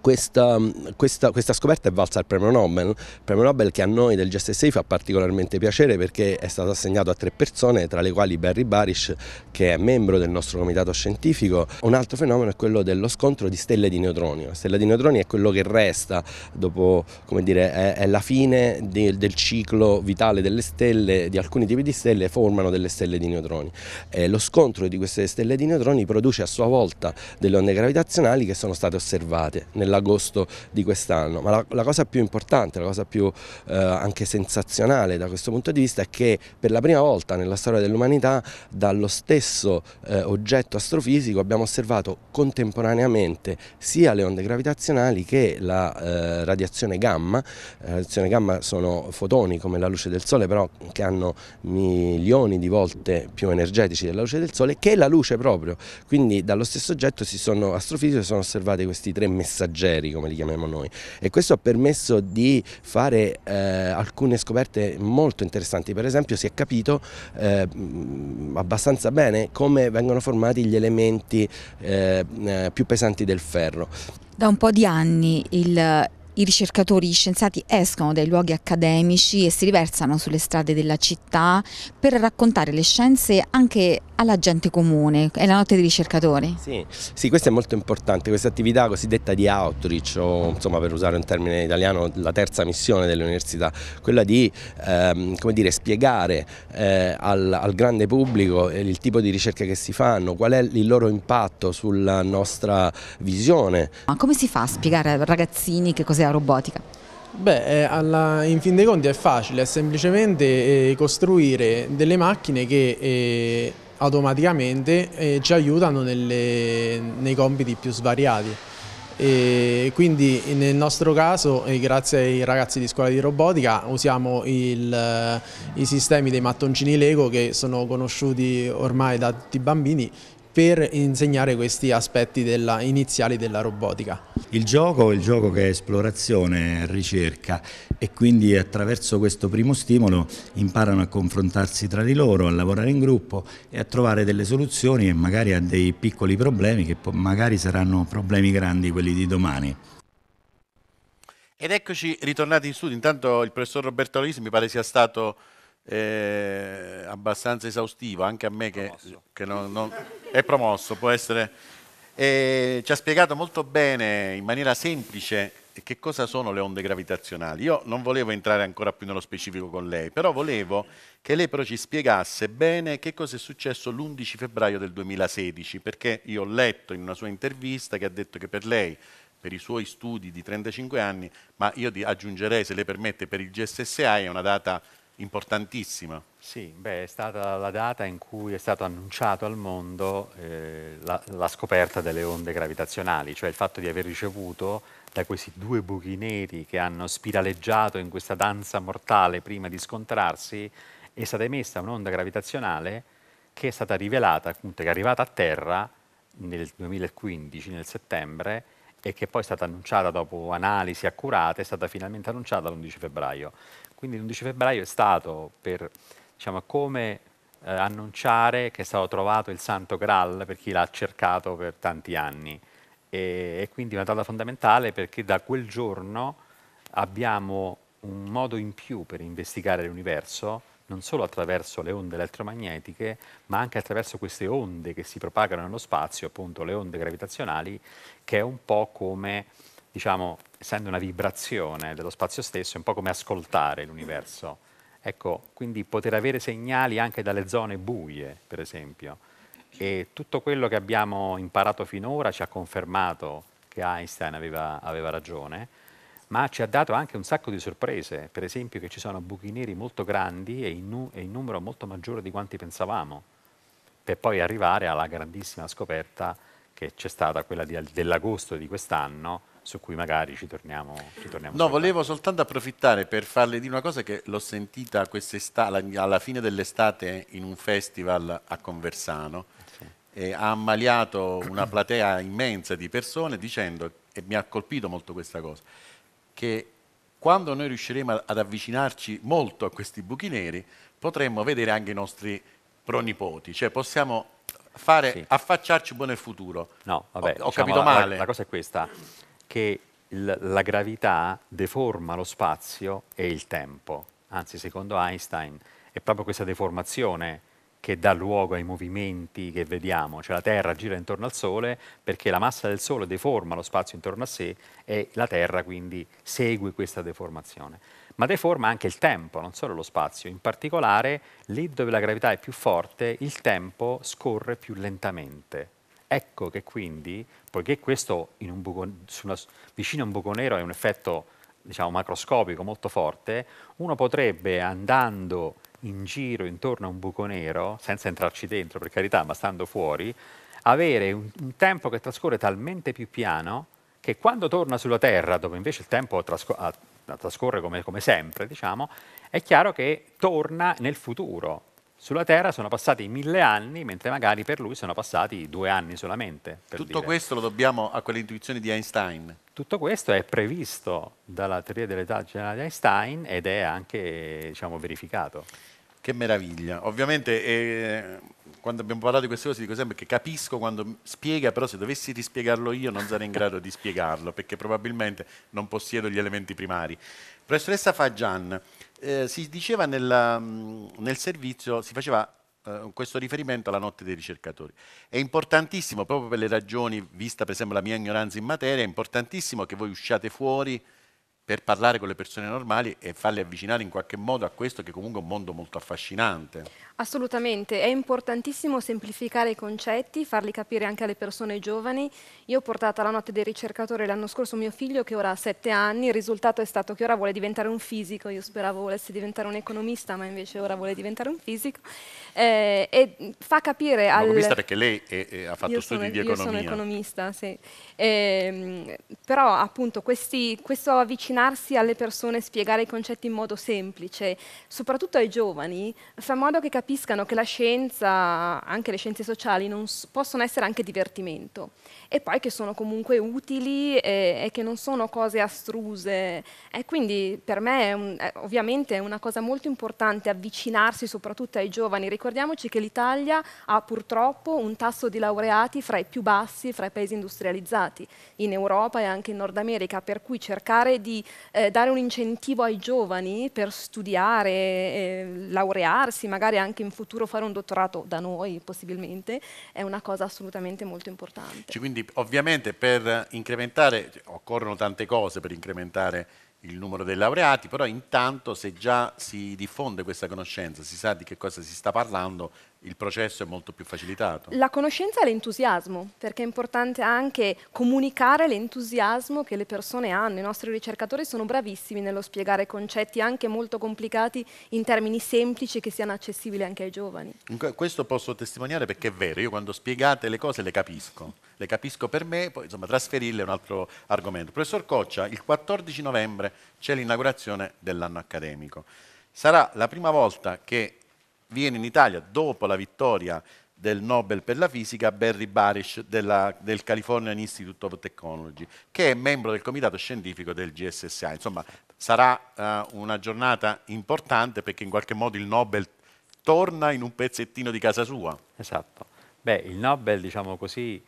S9: questa, mm, questa, questa, scoperta è valsa al premio Nobel, premio Nobel che a noi del GSSI fa particolarmente piacere perché è stato assegnato a tre persone, tra le quali Barry Barish che è membro del nostro comitato scientifico. Un altro fenomeno è quello dello scontro di stelle di neutroni. La stella di neutroni è quello che resta dopo, come dire, è, è la fine del, del, ciclo vitale delle stelle, di alcuni tipi di stelle formano delle stelle di neutroni. E lo scontro di queste stelle di neutroni produce a sua volta delle onde gravitazionali che sono state osservate. Nella nell'agosto di quest'anno, ma la, la, cosa più importante, la cosa più eh, anche sensazionale da questo punto di vista è che per la prima volta nella storia dell'umanità dallo stesso eh, oggetto astrofisico abbiamo osservato contemporaneamente sia le onde gravitazionali che la eh, radiazione gamma, la radiazione gamma sono fotoni come la luce del sole però che hanno milioni di volte più energetici della luce del sole che la luce proprio, quindi dallo stesso oggetto si sono astrofisici sono osservati questi tre messaggi leggeri come li chiamiamo noi e questo ha permesso di fare eh, alcune scoperte molto interessanti, per esempio si è capito eh, abbastanza bene come vengono formati gli elementi eh, eh più pesanti del ferro.
S2: Da un po' di anni il i ricercatori, gli scienziati escono dai luoghi accademici e si riversano sulle strade della città per raccontare le scienze anche alla gente comune. È la notte dei ricercatori. Sì,
S9: sì questo è molto importante, questa attività cosiddetta di outreach o insomma per usare un termine italiano la terza missione dell'università, quella di ehm, dire, spiegare eh, al, al, grande pubblico il tipo di ricerca che si fanno, qual è il loro impatto sulla nostra visione.
S2: Ma come si fa a spiegare ai ragazzini che cos'è robotica?
S10: Beh, eh, alla, in fin dei conti è facile, è semplicemente eh, costruire delle macchine che eh, automaticamente eh, ci aiutano nelle, nei compiti più svariati. E quindi nel nostro caso, eh, grazie ai ragazzi di scuola di robotica, usiamo il, eh, i sistemi dei mattoncini Lego che sono conosciuti ormai da tutti i bambini per insegnare questi aspetti della, iniziali della robotica.
S9: Il gioco è il gioco che è esplorazione, ricerca e quindi attraverso questo primo stimolo imparano a confrontarsi tra di loro, a lavorare in gruppo e a trovare delle soluzioni e magari a dei piccoli problemi che magari saranno problemi grandi quelli di domani.
S1: Ed eccoci ritornati in studio, intanto il professor Roberto Alisi mi pare sia stato eh, abbastanza esaustiva, anche a me che, che non, non è promosso, può essere... Eh, ci ha spiegato molto bene, in maniera semplice, che cosa sono le onde gravitazionali. Io non volevo entrare ancora più nello specifico con lei, però volevo che lei però ci spiegasse bene che cosa è successo l'11 febbraio del 2016, perché io ho letto in una sua intervista che ha detto che per lei, per i suoi studi di 35 anni, ma io aggiungerei, se le permette, per il GSSI è una data importantissima. Sì, beh, è stata la data in cui è stato annunciato
S6: al mondo eh, la, la, scoperta delle onde gravitazionali, cioè il fatto di aver ricevuto da questi due buchi neri che hanno spiraleggiato in questa danza mortale prima di scontrarsi, è stata emessa un'onda gravitazionale che è stata rivelata, appunto, che è arrivata a Terra nel 2015, nel settembre, e che poi è stata annunciata dopo analisi accurate, è stata finalmente annunciata l'11 febbraio. Quindi l'11 febbraio è stato per diciamo, come eh, annunciare che è stato trovato il Santo Graal per chi l'ha cercato per tanti anni. E, e quindi una data fondamentale perché da quel giorno abbiamo un modo in più per investigare l'universo, non solo attraverso le onde elettromagnetiche, ma anche attraverso queste onde che si propagano nello spazio, appunto le onde gravitazionali, che è un po' come diciamo, essendo una vibrazione dello spazio stesso, è un po' come ascoltare l'universo. Ecco, quindi poter avere segnali anche dalle zone buie, per esempio. E tutto quello che abbiamo imparato finora ci ha confermato che Einstein aveva, aveva ragione, ma ci ha dato anche un sacco di sorprese, per esempio che ci sono buchi neri molto grandi e in, e in numero molto maggiore di quanti pensavamo, per poi arrivare alla grandissima scoperta che c'è stata, quella di, dell'agosto di quest'anno, su cui magari ci torniamo. Ci torniamo no, soltanto.
S1: volevo soltanto approfittare per farle dire una cosa che l'ho sentita alla fine dell'estate in un festival a Conversano. Sì. ha ammaliato una platea immensa di persone dicendo, e mi ha colpito molto questa cosa, che quando noi riusciremo ad avvicinarci molto a questi buchi neri potremmo vedere anche i nostri pronipoti, cioè possiamo fare, sì. affacciarci un po' nel futuro. No, vabbè, ho, ho diciamo, capito male. La, la cosa è questa
S6: che la gravità deforma lo spazio e il tempo. Anzi, secondo Einstein, è proprio questa deformazione che dà luogo ai movimenti che vediamo, cioè la Terra gira intorno al Sole perché la massa del Sole deforma lo spazio intorno a sé e la Terra quindi segue questa deformazione. Ma deforma anche il tempo, non solo lo spazio, in particolare lì dove la gravità è più forte il tempo scorre più lentamente Ecco che quindi, poiché questo buco, sulla, vicino a un buco nero è un effetto diciamo, macroscopico molto forte, uno potrebbe andando in giro intorno a un buco nero, senza entrarci dentro per carità, ma stando fuori, avere un, un tempo che trascorre talmente più piano che quando torna sulla Terra, dove invece il tempo trasco- a, a trascorre come, come sempre, diciamo, è chiaro che torna nel futuro, sulla Terra sono passati mille anni, mentre magari per lui sono passati due anni solamente. Tutto dire. questo
S1: lo dobbiamo a quell'intuizione di Einstein.
S6: Tutto questo è previsto dalla teoria dell'età generale di Einstein ed è anche
S1: diciamo, verificato. Che meraviglia. Ovviamente eh, quando abbiamo parlato di queste cose dico sempre che capisco quando spiega, però se dovessi rispiegarlo io non sarei in grado di spiegarlo, perché probabilmente non possiedo gli elementi primari. Professoressa Fagian, eh, si diceva nella, mm, nel servizio, si faceva eh, questo riferimento alla notte dei ricercatori. È importantissimo, proprio per le ragioni, vista per esempio la mia ignoranza in materia, è importantissimo che voi usciate fuori per parlare con le persone normali e farle avvicinare in qualche modo a questo che comunque è un mondo molto affascinante.
S3: Assolutamente, è importantissimo semplificare i concetti, farli capire anche alle persone giovani. Io ho portato alla notte dei ricercatori l'anno scorso mio figlio che ora ha sette anni, il risultato è stato che ora vuole diventare un fisico, io speravo volesse diventare un economista ma invece ora vuole diventare un fisico. Eh, e fa capire al... Economista
S1: perché lei è, è, ha fatto io studi sono, di economia. Io sono
S3: economista, sì. Eh, però appunto questi, questo avvicinamento avvicinarsi alle persone, spiegare i concetti in modo semplice, soprattutto ai giovani, fa in modo che capiscano che la scienza, anche le scienze sociali, possono essere anche divertimento e poi che sono comunque utili e, e che non sono cose astruse. E quindi per me è un, è, ovviamente è una cosa molto importante avvicinarsi soprattutto ai giovani. Ricordiamoci che l'Italia ha purtroppo un tasso di laureati fra i più bassi fra i paesi industrializzati in Europa e anche in Nord America, per cui cercare di eh, dare un incentivo ai giovani per studiare, eh, laurearsi, magari anche in futuro fare un dottorato da noi possibilmente, è una cosa assolutamente molto importante.
S1: Cioè, quindi ovviamente per incrementare, cioè, occorrono tante cose per incrementare il numero dei laureati, però intanto se già si diffonde questa conoscenza, si sa di che cosa si sta parlando, il processo è molto più facilitato.
S3: La conoscenza e l'entusiasmo, perché è importante anche comunicare l'entusiasmo che le persone hanno. I nostri ricercatori sono bravissimi nello spiegare concetti anche molto complicati in termini semplici che siano accessibili anche ai giovani.
S1: Questo posso testimoniare perché è vero, io quando spiegate le cose le capisco le capisco per me, poi insomma trasferirle è un altro argomento. Professor Coccia, il 14 novembre c'è l'inaugurazione dell'anno accademico. Sarà la prima volta che viene in Italia, dopo la vittoria del Nobel per la fisica, Barry Barish della, del California Institute of Technology, che è membro del comitato scientifico del GSSA. Insomma, sarà uh, una giornata importante perché in qualche modo il Nobel torna in un pezzettino di casa sua. Esatto.
S6: Beh, il Nobel, diciamo così,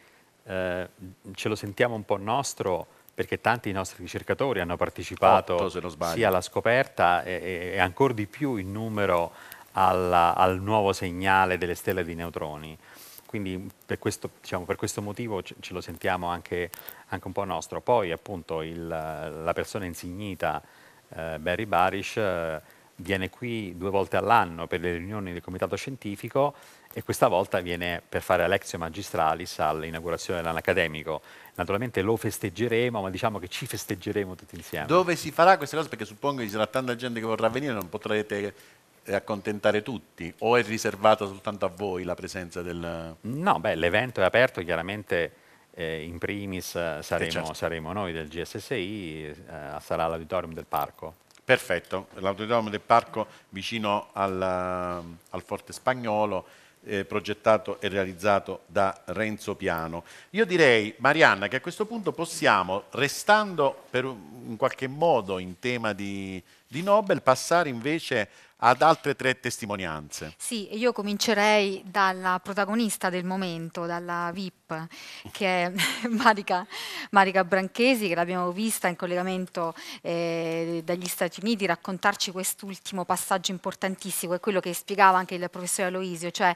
S6: eh, ce lo sentiamo un po' nostro perché tanti dei nostri ricercatori hanno partecipato Otto, sia alla scoperta e, e, ancora di più in numero alla, al nuovo segnale delle stelle di neutroni. Quindi per questo, diciamo, per questo motivo ce, ce, lo sentiamo anche, anche, un po' nostro. Poi appunto il, la persona insignita eh, Barry Barish eh, viene qui due volte all'anno per le riunioni del comitato scientifico e questa volta viene per fare Alexio Magistralis all'inaugurazione dell'anno accademico. Naturalmente lo festeggeremo, ma diciamo che ci festeggeremo tutti insieme.
S1: Dove si farà questa cosa? Perché suppongo che ci sarà tanta gente che vorrà venire, non potrete accontentare tutti o è riservata soltanto a voi la presenza del...
S6: No, beh, l'evento è aperto, chiaramente eh, in primis eh, eh, saremo, certo. saremo, noi del
S1: GSSI, eh, sarà l'auditorium del parco. Perfetto, l'autodromo del parco vicino al, eh, al Forte Spagnolo, eh, progettato e realizzato da Renzo Piano. Io direi, Marianna, che a questo punto possiamo, restando per, in qualche modo in tema di, di Nobel, passare invece ad altre tre testimonianze.
S2: Sì, io comincerei dalla protagonista del momento, dalla VIP, che è Marica, Marica Branchesi, che l'abbiamo vista in collegamento eh, dagli Stati Uniti, raccontarci quest'ultimo passaggio importantissimo, è quello che spiegava anche il professore Aloisio, cioè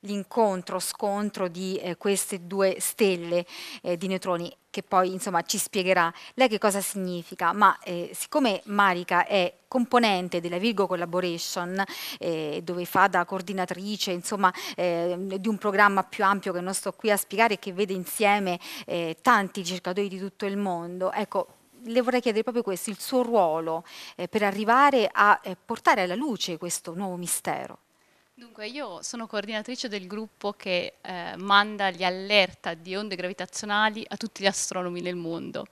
S2: l'incontro, scontro di eh, queste due stelle eh, di neutroni che poi insomma ci spiegherà lei che cosa significa, ma eh, siccome Marica è componente della Virgo Collaboration, eh, dove fa da coordinatrice insomma, eh, di un programma più ampio che non sto qui a spiegare, e che vede insieme eh, tanti ricercatori di tutto il mondo. Ecco, le vorrei chiedere proprio questo, il suo ruolo eh, per arrivare a eh, portare alla luce questo nuovo mistero.
S11: Dunque, io sono coordinatrice del gruppo che eh, manda gli allerta di onde gravitazionali a tutti gli astronomi nel mondo.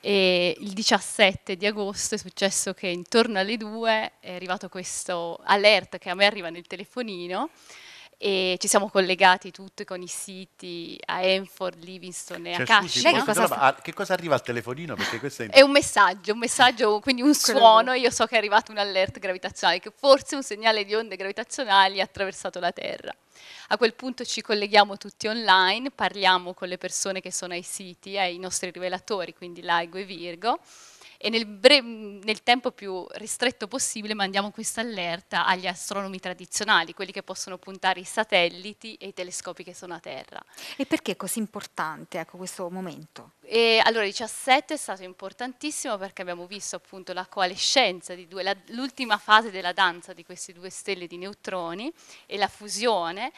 S11: E il 17 di agosto è successo che intorno alle 2 è arrivato questo alert che a me arriva nel telefonino e ci siamo collegati tutti con i siti a Enford, Livingston e cioè, a Cascia. Che, cosa sta...
S1: Ah, che cosa arriva al telefonino? È... è... un
S11: messaggio, un messaggio, quindi un Quello suono. Io so che è arrivato un alert gravitazionale, che forse un segnale di onde gravitazionali ha attraversato la Terra. A quel punto ci colleghiamo tutti online, parliamo con le persone che sono ai siti, ai nostri rivelatori, quindi Laigo e Virgo e nel, bre- nel tempo più ristretto possibile mandiamo questa allerta agli astronomi tradizionali, quelli che possono puntare i satelliti e i telescopi che sono a terra.
S2: E perché è così importante ecco, questo momento? E allora 17 è
S11: stato importantissimo perché abbiamo visto appunto la coalescenza di due, la, l'ultima fase della danza di queste due stelle di neutroni e la fusione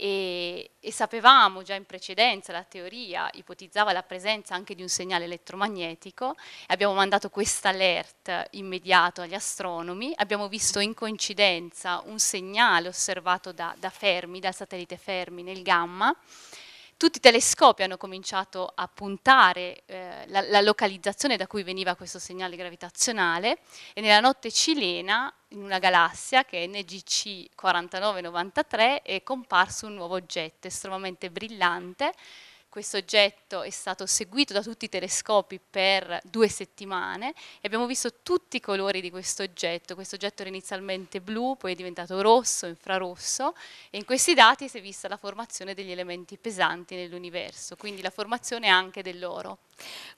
S11: e, e, sapevamo già in precedenza, la teoria ipotizzava la presenza anche di un segnale elettromagnetico, abbiamo mandato questo alert immediato agli astronomi, abbiamo visto in coincidenza un segnale osservato da, da Fermi, dal satellite Fermi nel gamma, tutti i telescopi hanno cominciato a puntare eh, la, la, localizzazione da cui veniva questo segnale gravitazionale e nella notte cilena, in una galassia che è NGC 4993, è comparso un nuovo oggetto estremamente brillante questo oggetto è stato seguito da tutti i telescopi per due settimane e abbiamo visto tutti i colori di questo oggetto. Questo oggetto era inizialmente blu, poi è diventato rosso, infrarosso e in questi dati si è vista la formazione degli elementi pesanti nell'universo, quindi la formazione anche dell'oro.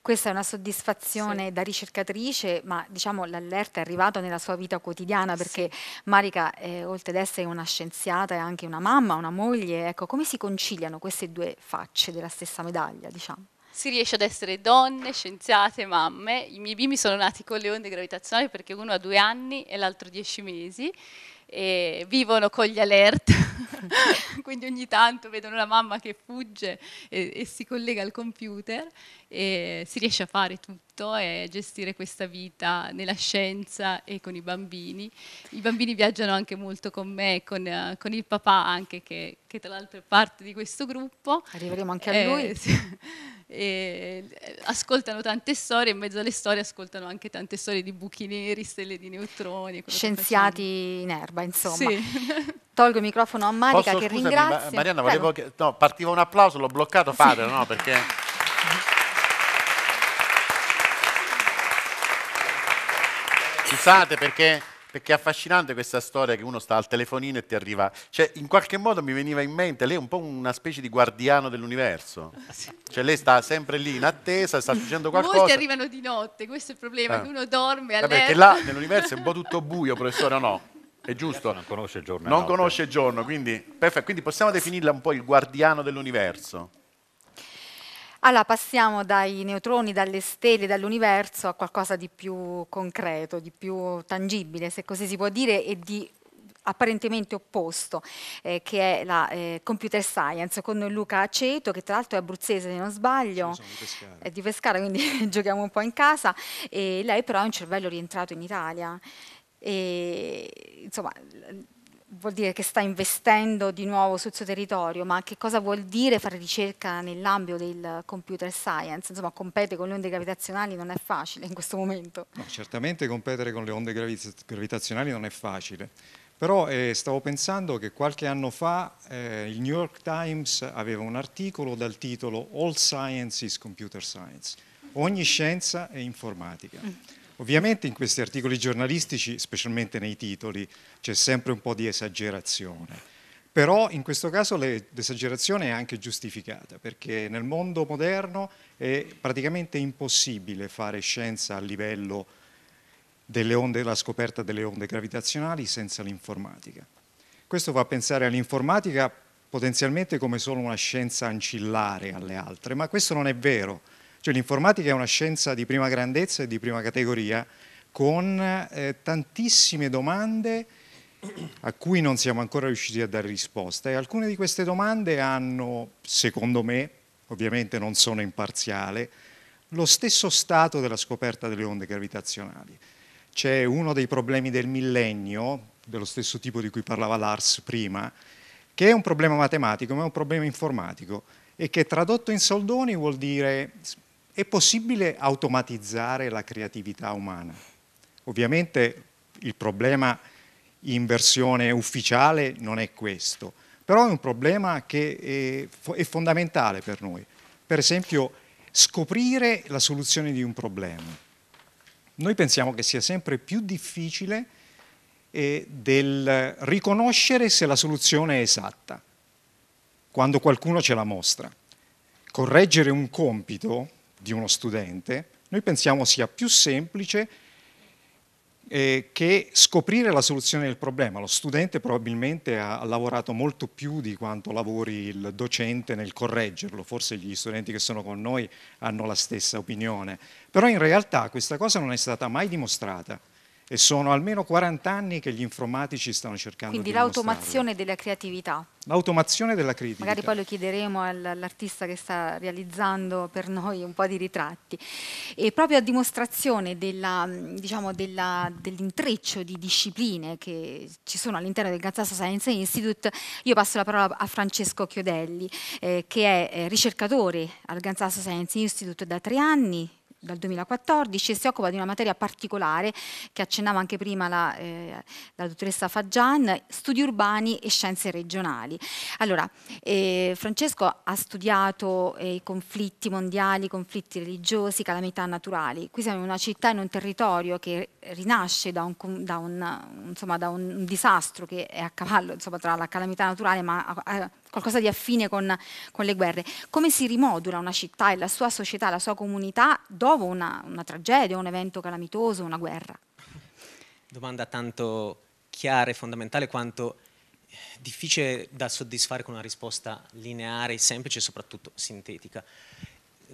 S2: Questa è una soddisfazione sì. da ricercatrice, ma diciamo l'allerta è arrivata nella sua vita quotidiana perché sì. Marica, eh, oltre ad essere una scienziata, è anche una mamma, una moglie. Ecco, come si conciliano queste due facce della stessa? stessa medaglia, diciamo.
S11: Si riesce ad essere donne, scienziate, mamme. I miei bimbi sono nati con le onde gravitazionali perché uno ha due anni e l'altro dieci mesi e vivono con gli alert, quindi ogni tanto vedono la mamma che fugge e, e si collega al computer e si riesce a fare tutto e gestire questa vita nella scienza e con i bambini. I bambini viaggiano anche molto con me, con, eh, con il papà anche che, che tra l'altro è parte di questo gruppo. Arriveremo anche a eh, lui. Eh, sì. E eh, ascoltano tante storie, in mezzo alle storie ascoltano anche tante storie di buchi neri, stelle di neutroni. Scienziati
S2: in erba, insomma. Sì. Tolgo il microfono a Marica Posso, che scusami, ringrazio. Ma, Mariana, volevo
S1: che, no, partiva un applauso, l'ho bloccato, padre, sì. no? Perché... Scusate perché, perché, è affascinante questa storia che uno sta al telefonino e ti arriva. Cioè, in qualche modo mi veniva in mente, lei è un po' una specie di guardiano dell'universo. Ah, cioè, lei sta sempre lì in attesa, sta succedendo qualcosa. Molti arrivano
S11: di notte, questo è il problema, eh. uno dorme all'erba. Vabbè, che là
S1: nell'universo è un po' tutto buio, professore, o no? È giusto? Non conosce giorno. Non notte. conosce giorno, quindi, perfetto. quindi possiamo definirla un po' il guardiano dell'universo.
S2: Allora passiamo dai neutroni, dalle stelle, dall'universo a qualcosa di più concreto, di più tangibile, se così si può dire, e di apparentemente opposto, eh, che è la eh, computer science, con Luca Aceto, che tra l'altro è abruzzese se non sbaglio, di è di Pescara, quindi giochiamo un po' in casa, e lei però ha un cervello rientrato in Italia. E, insomma, vuol dire che sta investendo di nuovo sul suo territorio, ma che cosa vuol dire fare ricerca nell'ambito del computer science? Insomma, competere con le onde gravitazionali non è facile in questo momento. No,
S12: certamente competere con le onde gravitazionali non è facile, però eh, stavo pensando che qualche anno fa eh, il New York Times aveva un articolo dal titolo All Science is Computer Science, ogni scienza è informatica. Mm. Ovviamente in questi articoli giornalistici, specialmente nei titoli, c'è sempre un po' di esagerazione, però in questo caso l'esagerazione è anche giustificata, perché nel mondo moderno è praticamente impossibile fare scienza a livello della scoperta delle onde gravitazionali senza l'informatica. Questo fa pensare all'informatica potenzialmente come solo una scienza ancillare alle altre, ma questo non è vero cioè l'informatica è una scienza di prima grandezza e di prima categoria con eh, tantissime domande a cui non siamo ancora riusciti a dare risposta e alcune di queste domande hanno, secondo me, ovviamente non sono imparziale, lo stesso stato della scoperta delle onde gravitazionali. C'è uno dei problemi del millennio, dello stesso tipo di cui parlava Lars prima, che è un problema matematico ma è un problema informatico e che tradotto in soldoni vuol dire è possibile automatizzare la creatività umana? Ovviamente il problema in versione ufficiale non è questo, però è un problema che è, fondamentale per noi. Per esempio, scoprire la soluzione di un problema. Noi pensiamo che sia sempre più difficile eh, del riconoscere se la soluzione è esatta, quando qualcuno ce la mostra. Correggere un compito di uno studente, noi pensiamo sia più semplice eh, che scoprire la soluzione del problema. Lo studente probabilmente ha, lavorato molto più di quanto lavori il docente nel correggerlo, forse gli studenti che sono con noi hanno la stessa opinione, però in realtà questa cosa non è stata mai dimostrata e sono almeno 40 anni che gli informatici stanno cercando Quindi di Quindi l'automazione
S2: della creatività.
S12: L'automazione della creatività. Magari poi lo
S2: chiederemo all'artista che sta realizzando per noi un po' di ritratti. E proprio a dimostrazione diciamo, dell'intreccio diciamo, dell di discipline che ci sono all'interno del Gazzasso Science Institute, io passo la parola a Francesco Chiodelli, eh, che è eh, ricercatore al Gazzasso Science Institute da tre anni, dal 2014 e si occupa di una materia particolare che accennava anche prima la, eh, la dottoressa Faggian, studi urbani e scienze regionali. Allora, eh, Francesco ha studiato eh, i conflitti mondiali, i conflitti religiosi, calamità naturali. Qui siamo in una città, in un territorio che rinasce da un, da un, insomma, da un disastro che è a cavallo insomma, tra la calamità naturale ma a, a, qualcosa di affine con, con, le guerre. Come si rimodula una città e la sua società, la sua comunità dopo una, una tragedia, un evento calamitoso, una guerra?
S10: Domanda tanto chiara e fondamentale quanto difficile da soddisfare con una risposta lineare, semplice e soprattutto sintetica.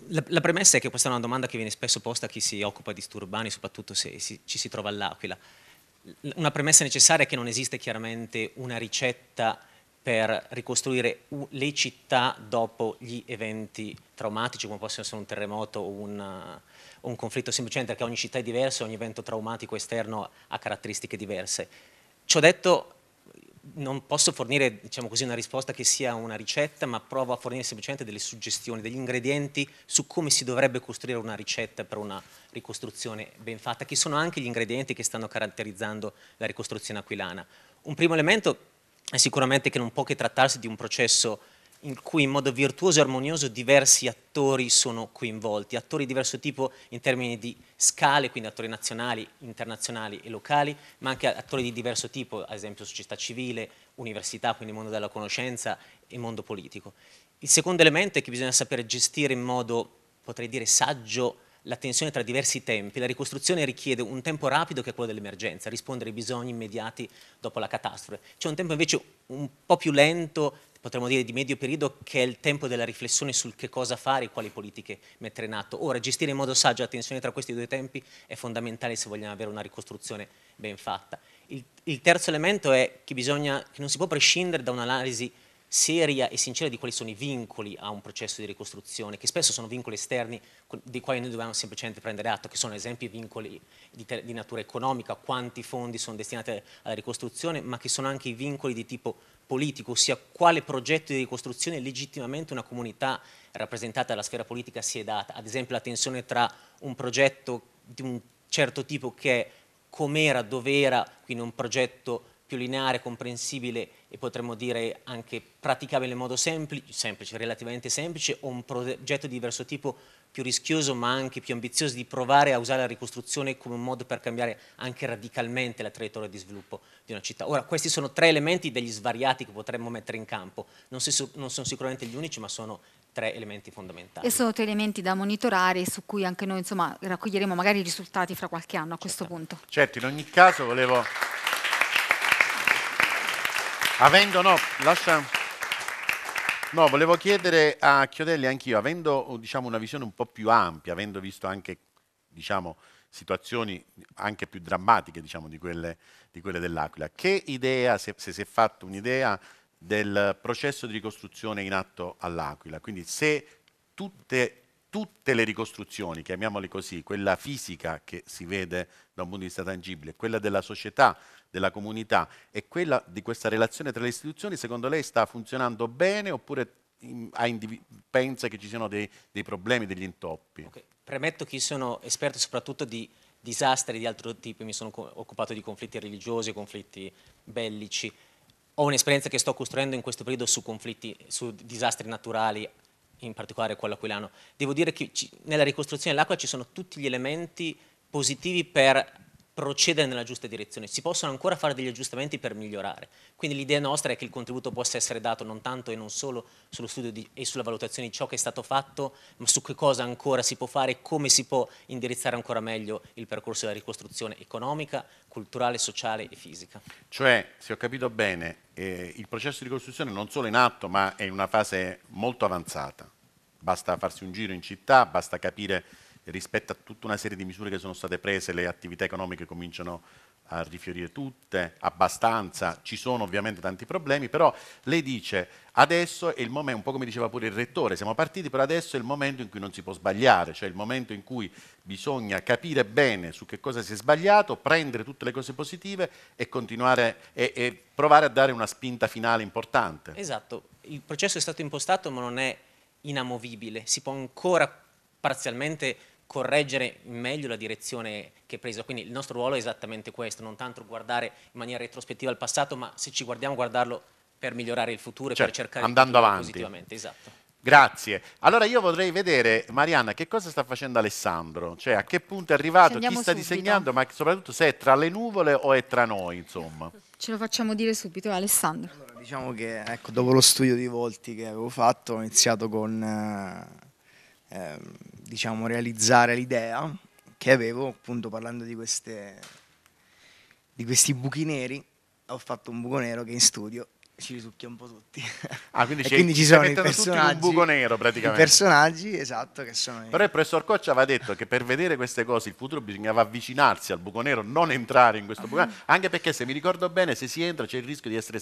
S10: La, la, premessa è che questa è una domanda che viene spesso posta a chi si occupa di studi soprattutto se si, ci si trova all'Aquila. Una premessa necessaria è che non esiste chiaramente una ricetta per ricostruire le città dopo gli eventi traumatici, come possono essere un terremoto o un, eh, un conflitto, semplicemente perché ogni città è diversa, ogni evento traumatico esterno ha caratteristiche diverse. Ciò detto, non posso fornire diciamo così, una risposta che sia una ricetta, ma provo a fornire semplicemente delle suggestioni, degli ingredienti su come si dovrebbe costruire una ricetta per una ricostruzione ben fatta, che sono anche gli ingredienti che stanno caratterizzando la ricostruzione aquilana. Un primo elemento è sicuramente che non può che trattarsi di un processo in cui in modo virtuoso e armonioso diversi attori sono coinvolti, attori di diverso tipo in termini di scale, quindi attori nazionali, internazionali e locali, ma anche attori di diverso tipo, ad esempio società civile, università, quindi mondo della conoscenza e mondo politico. Il secondo elemento è che bisogna saper gestire in modo, potrei dire, saggio la tensione tra diversi tempi, la ricostruzione richiede un tempo rapido che è quello dell'emergenza, rispondere ai bisogni immediati dopo la catastrofe. C'è un tempo invece un po' più lento, potremmo dire di medio periodo, che è il tempo della riflessione sul che cosa fare e quali politiche mettere in atto. Ora, gestire in modo saggio la tensione tra questi due tempi è fondamentale se vogliamo avere una ricostruzione ben fatta. Il, il terzo elemento è che, bisogna, che non si può prescindere da un'analisi seria e sincera di quali sono i vincoli a un processo di ricostruzione, che spesso sono vincoli esterni di quali noi dobbiamo semplicemente prendere atto, che sono ad esempio i vincoli di, di natura economica, quanti fondi sono destinati alla ricostruzione, ma che sono anche i vincoli di tipo politico, ossia quale progetto di ricostruzione legittimamente una comunità rappresentata dalla sfera politica si è data, ad esempio la tensione tra un progetto di un certo tipo che è com'era, dov'era, quindi un progetto più lineare, comprensibile e potremmo dire anche praticabile in modo semplice, semplice relativamente semplice, o un progetto di diverso tipo più rischioso ma anche più ambizioso di provare a usare la ricostruzione come un modo per cambiare anche radicalmente la traiettoria di sviluppo di una città. Ora, questi sono tre elementi degli svariati che potremmo mettere in campo, non, si, non sono sicuramente gli unici ma sono tre elementi fondamentali. E sono
S2: tre elementi da monitorare su cui anche noi insomma, raccoglieremo magari i risultati fra qualche anno a certo. questo punto.
S10: Certo, in ogni caso volevo...
S1: Avendo no, lascia... No, volevo chiedere a Chiodelli anch'io, avendo diciamo, una visione un po' più ampia, avendo visto anche diciamo, situazioni anche più drammatiche diciamo, di, quelle, di quelle dell'Aquila, che idea, se, se si è fatta un'idea del processo di ricostruzione in atto all'Aquila? Quindi se tutte tutte le ricostruzioni, chiamiamole così, quella fisica che si vede da un punto di vista tangibile, quella della società, della comunità e quella di questa relazione tra le istituzioni, secondo lei sta funzionando bene oppure mm, pensa che ci siano dei, dei problemi, degli intoppi? Okay.
S10: Premetto che io sono esperto soprattutto di disastri di altro tipo, mi sono occupato di conflitti religiosi, conflitti bellici. Ho un'esperienza che sto costruendo in questo periodo su conflitti, su disastri naturali in particolare quello aquilano, devo dire che ci, nella ricostruzione dell'acqua ci sono tutti gli elementi positivi per procedere nella giusta direzione, si possono ancora fare degli aggiustamenti per migliorare. Quindi l'idea nostra è che il contributo possa essere dato non tanto e non solo sullo studio di, e sulla valutazione di ciò che è stato fatto, ma su che cosa ancora si può fare e come si può indirizzare ancora meglio il percorso della ricostruzione economica, culturale, sociale e fisica.
S1: Cioè, se ho capito bene, eh, il processo di ricostruzione non solo è in atto, ma è in una fase molto avanzata. Basta farsi un giro in città, basta capire rispetto a tutta una serie di misure che sono state prese, le attività economiche cominciano a rifiorire tutte, abbastanza, ci sono ovviamente tanti problemi, però lei dice adesso è il momento, un po' come diceva pure il rettore, siamo partiti, però adesso è il momento in cui non si può sbagliare, cioè il momento in cui bisogna capire bene su che cosa si è sbagliato, prendere tutte le cose positive e continuare e, e provare a dare una spinta finale importante.
S10: Esatto, il processo è stato impostato ma non è inamovibile, si può ancora parzialmente correggere meglio la direzione che è presa. Quindi il nostro ruolo è esattamente questo, non tanto guardare in maniera retrospettiva al passato, ma se ci guardiamo guardarlo per migliorare il futuro e cioè, per certo, cercare andando il avanti. positivamente. Esatto.
S1: Grazie. Allora io vorrei vedere, Marianna, che cosa sta facendo Alessandro? Cioè a che punto è arrivato, chi sta subito. disegnando, ma soprattutto se è tra le nuvole o è tra noi, insomma.
S2: Ce lo facciamo dire subito, Alessandro. Allora, diciamo che ecco,
S1: dopo
S7: lo studio di volti che avevo fatto ho iniziato con... Eh, ehm, diciamo, realizzare l'idea che avevo, appunto parlando di, queste, di questi buchi neri, ho fatto un buco nero che in studio ci risucchia un po' tutti. Ah, quindi, ci, quindi ci sono i personaggi. un buco nero praticamente. I personaggi, esatto, che sono. Però il
S1: professor Coccia aveva detto che per vedere queste cose il futuro bisognava avvicinarsi al buco nero, non entrare in questo buco nero, anche perché se mi ricordo bene, se si entra c'è il rischio di essere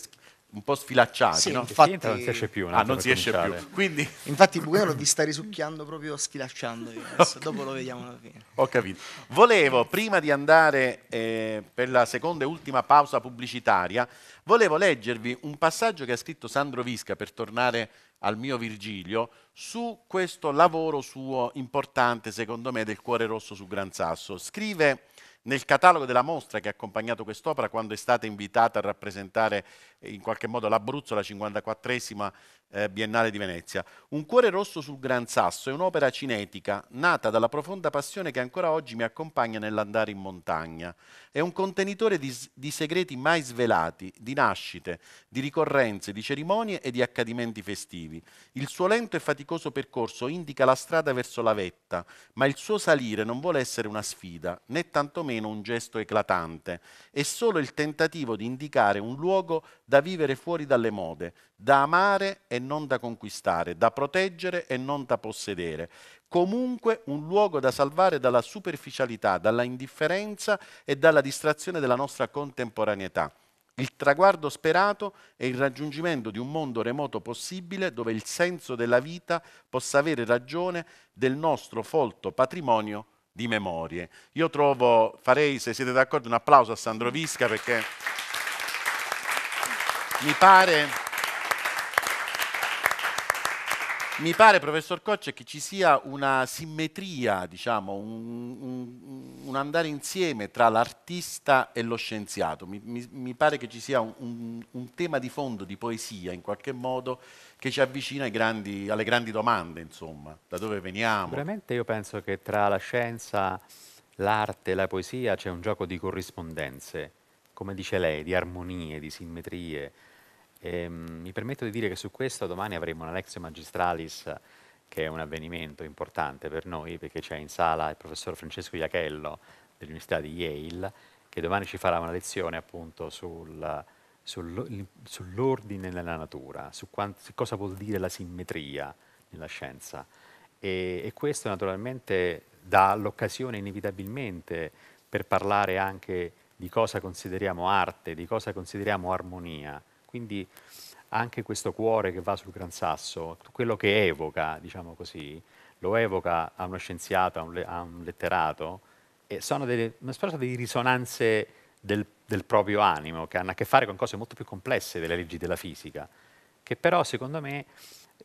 S1: un po' sfilacciati. Sì, no? infatti... Entra, non si esce più. Ah, non si esce più. Quindi...
S7: Infatti Buchero vi sta risucchiando proprio sfilacciando. Adesso. Dopo lo vediamo alla fine.
S1: Ho capito. Volevo, prima di andare eh, per la seconda e ultima pausa pubblicitaria, volevo leggervi un passaggio che ha scritto Sandro Visca per tornare al mio Virgilio su questo lavoro suo importante, secondo me, del Cuore Rosso su Gran Sasso. Scrive nel catalogo della mostra che ha accompagnato quest'opera, quando è stata invitata a rappresentare eh, in qualche modo l'Abruzzo, la 54esima eh, Biennale di Venezia. Un cuore rosso sul Gran Sasso è un'opera cinetica nata dalla profonda passione che ancora oggi mi accompagna nell'andare in montagna. È un contenitore di, di segreti mai svelati, di nascite, di ricorrenze, di cerimonie e di accadimenti festivi. Il suo lento e faticoso percorso indica la strada verso la vetta, ma il suo salire non vuole essere una sfida, né tantomeno un gesto eclatante. È solo il tentativo di indicare un luogo da vivere fuori dalle mode, da amare e non da conquistare, da proteggere e non da possedere. Comunque un luogo da salvare dalla superficialità, dalla indifferenza e dalla distrazione della nostra contemporaneità. Il traguardo sperato è il raggiungimento di un mondo remoto possibile dove il senso della vita possa avere ragione del nostro folto patrimonio di memorie. Io trovo, farei se siete d'accordo, un applauso a Sandro Visca perché mi pare, mi pare, professor Coccia, che ci sia una simmetria, diciamo, un, un, un andare insieme tra l'artista e lo scienziato. Mi, mi, mi pare che ci sia un, un, tema di fondo, di poesia, in qualche modo, che ci avvicina ai grandi, alle grandi domande, insomma, da dove veniamo. Veramente io penso che tra la scienza,
S6: l'arte e la poesia c'è un gioco di corrispondenze, come dice lei, di armonie, di simmetrie e, ehm, mi permetto di dire che su questo domani avremo una lezione Magistralis che è un avvenimento importante per noi perché c'è in sala il professor Francesco Iachello dell'Università di Yale che domani ci farà una lezione appunto sul, sul, sull'ordine nella natura, su, quanti, su cosa vuol dire la simmetria nella scienza. E, e, questo naturalmente dà l'occasione inevitabilmente per parlare anche di cosa consideriamo arte, di cosa consideriamo armonia. Quindi anche questo cuore che va sul Gran Sasso, quello che evoca, diciamo così, lo evoca a uno scienziato, a un, le, a un letterato, e sono delle, una sorta di risonanze del, del proprio animo, che hanno a che fare con cose molto più complesse delle leggi della fisica, che però secondo me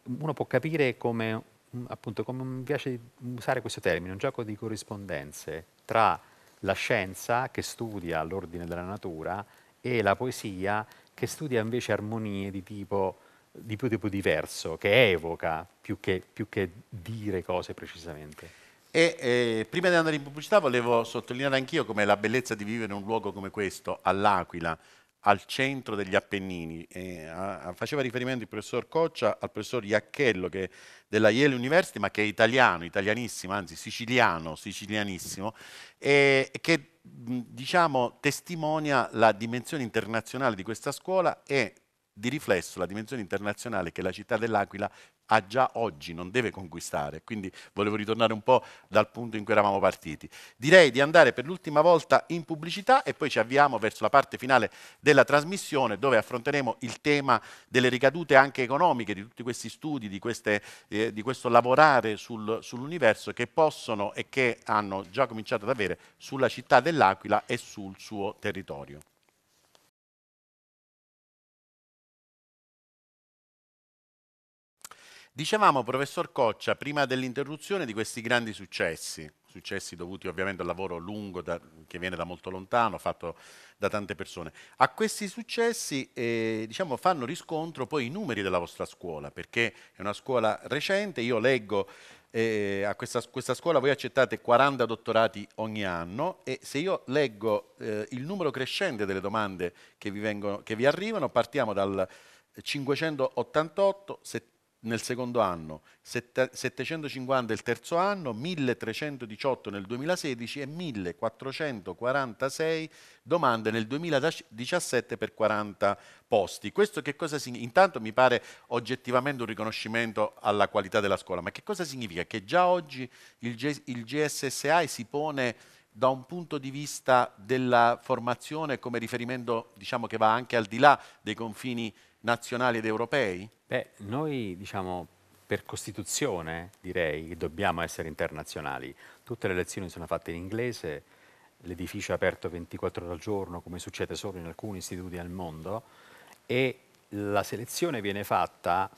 S6: uno può capire come mm, appunto come mi piace usare questo termine, un gioco di corrispondenze tra la scienza che studia l'ordine della natura e la poesia che studia invece armonie di tipo, di tipo diverso, che evoca più che, più che dire cose precisamente.
S1: E eh, prima di andare in pubblicità volevo sottolineare anch'io come la bellezza di vivere in un luogo come questo, all'Aquila, al centro degli Appennini. Eh, faceva riferimento il professor Coccia al professor Iacchello che della Yale University, ma che è italiano, italianissimo, anzi siciliano, sicilianissimo, e che diciamo, testimonia la dimensione internazionale di questa scuola e di riflesso la dimensione internazionale che la città dell'Aquila ha già oggi, non deve conquistare. Quindi volevo ritornare un po' dal punto in cui eravamo partiti. Direi di andare per l'ultima volta in pubblicità e poi ci avviamo verso la parte finale della trasmissione dove affronteremo il tema delle ricadute anche economiche di tutti questi studi, di, queste, eh, di questo lavorare sul, sull'universo che possono e che hanno già cominciato ad avere sulla città dell'Aquila e sul suo territorio. Dicevamo, professor Coccia, prima dell'interruzione di questi grandi successi, successi dovuti ovviamente al lavoro lungo da, che viene da molto lontano, fatto da tante persone. A questi successi eh, diciamo, fanno riscontro poi i numeri della vostra scuola, perché è una scuola recente, io leggo eh, a questa, questa, scuola voi accettate 40 dottorati ogni anno e se io leggo eh, il numero crescente delle domande che vi, vengono, che vi arrivano, partiamo dal 588, 70, nel secondo anno, 750 il terzo anno, 1318 nel 2016 e 1446 domande nel 2017 per 40 posti. Questo che cosa significa? Intanto mi pare oggettivamente un riconoscimento alla qualità della scuola, ma che cosa significa? Che già oggi il, G- il GSSI si pone da un punto di vista della formazione come riferimento diciamo, che va anche al di là dei confini nazionali ed europei? Beh, noi diciamo per
S6: Costituzione direi che dobbiamo essere internazionali. Tutte le lezioni sono fatte in inglese, l'edificio è aperto 24 ore al giorno, come succede solo in alcuni istituti al mondo, e la selezione viene fatta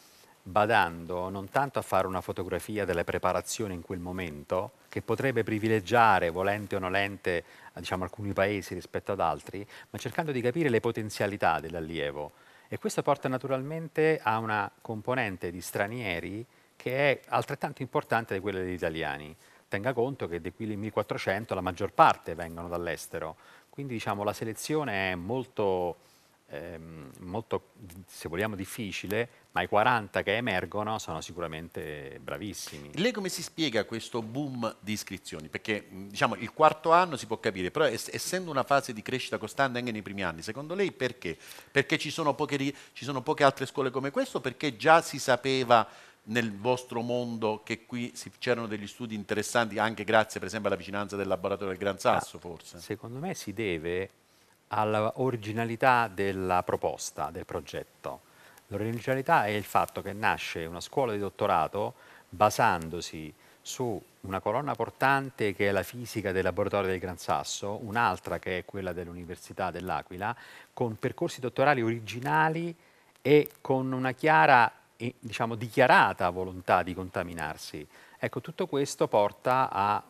S6: badando non tanto a fare una fotografia delle preparazioni in quel momento, che potrebbe privilegiare, volente o nolente, diciamo, alcuni paesi rispetto ad altri, ma cercando di capire le potenzialità dell'allievo e questo porta naturalmente a una componente di stranieri che è altrettanto importante di quella degli italiani. Tenga conto che di quelli 1400 la maggior parte vengono dall'estero, quindi diciamo, la selezione è molto, ehm, molto, se vogliamo, difficile, ma i 40 che emergono sono sicuramente
S1: bravissimi. Lei come si spiega questo boom di iscrizioni? Perché mm, diciamo il quarto anno si può capire, però essendo una fase di crescita costante anche nei primi anni, secondo lei perché? Perché ci sono poche, ci sono poche altre scuole come questo? Perché già si sapeva nel vostro mondo che qui c'erano degli studi interessanti anche grazie per esempio alla vicinanza del laboratorio del Gran ah, Sasso ah, forse? Secondo me si deve all'originalità della
S6: proposta, del progetto L'originalità è il fatto che nasce una scuola di dottorato basandosi su una colonna portante che è la fisica del laboratorio del Gran Sasso, un'altra che è quella dell'Università dell'Aquila, con percorsi dottorali originali e con una chiara, diciamo, dichiarata volontà di contaminarsi. Ecco, tutto questo porta, a,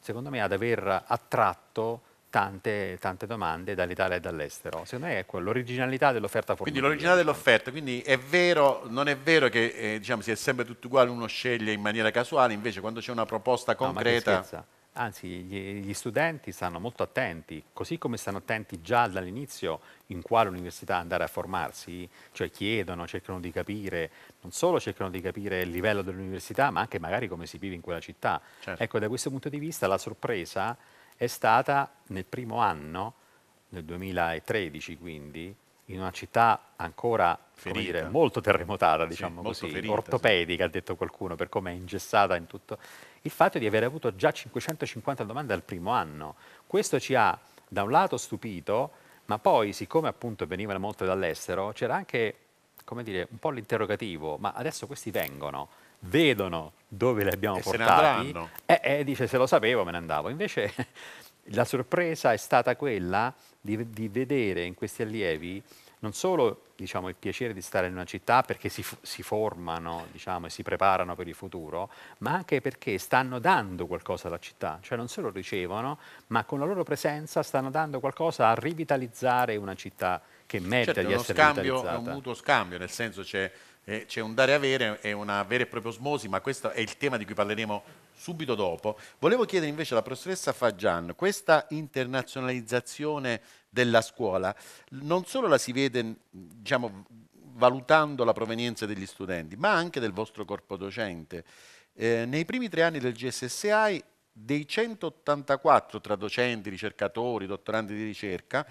S6: secondo me, ad aver attratto tante, tante domande dall'Italia e dall'estero. Secondo me è quello, l'originalità dell'offerta formativa. Quindi
S1: l'originalità dell'offerta, quindi è vero, non è vero che eh, diciamo, si è sempre tutto uguale, uno sceglie in maniera casuale, invece quando c'è una proposta concreta... No,
S6: Anzi, gli, gli, studenti stanno molto attenti, così come stanno attenti già dall'inizio in quale università andare a formarsi, cioè chiedono, cercano di capire, non solo cercano di capire il livello dell'università, ma anche magari come si vive in quella città. Certo. Ecco, da questo punto di vista la sorpresa è stata nel primo anno, nel 2013 quindi, in una città ancora dire, molto terremotata, diciamo sì, così, ferita, ortopedica, sì. ha detto qualcuno, per come è ingessata in tutto, il fatto di aver avuto già 550 domande al primo anno. Questo ci ha, da un lato, stupito, ma poi, siccome appunto venivano molte dall'estero, c'era anche, come dire, un po' l'interrogativo, ma adesso questi vengono, vedono dove li abbiamo e portati e, e, dice se lo sapevo me ne andavo. Invece la sorpresa è stata quella di, di vedere in questi allievi non solo diciamo, il piacere di stare in una città perché si, si formano diciamo, e si preparano per il futuro, ma anche perché stanno dando qualcosa alla città, cioè non solo ricevono, ma con la loro presenza stanno dando qualcosa a rivitalizzare una città che merita certo, di essere scambio, rivitalizzata. È un
S1: mutuo scambio, nel senso c'è eh, c'è un dare avere è una vera e propria osmosi, ma questo è il tema di cui parleremo subito dopo. Volevo chiedere invece alla professoressa Faggian, questa internazionalizzazione della scuola non solo la si vede, diciamo, valutando la provenienza degli studenti, ma anche del vostro corpo docente. Eh, nei primi tre anni del GSSI, dei 184 tra docenti, ricercatori, dottorandi di ricerca,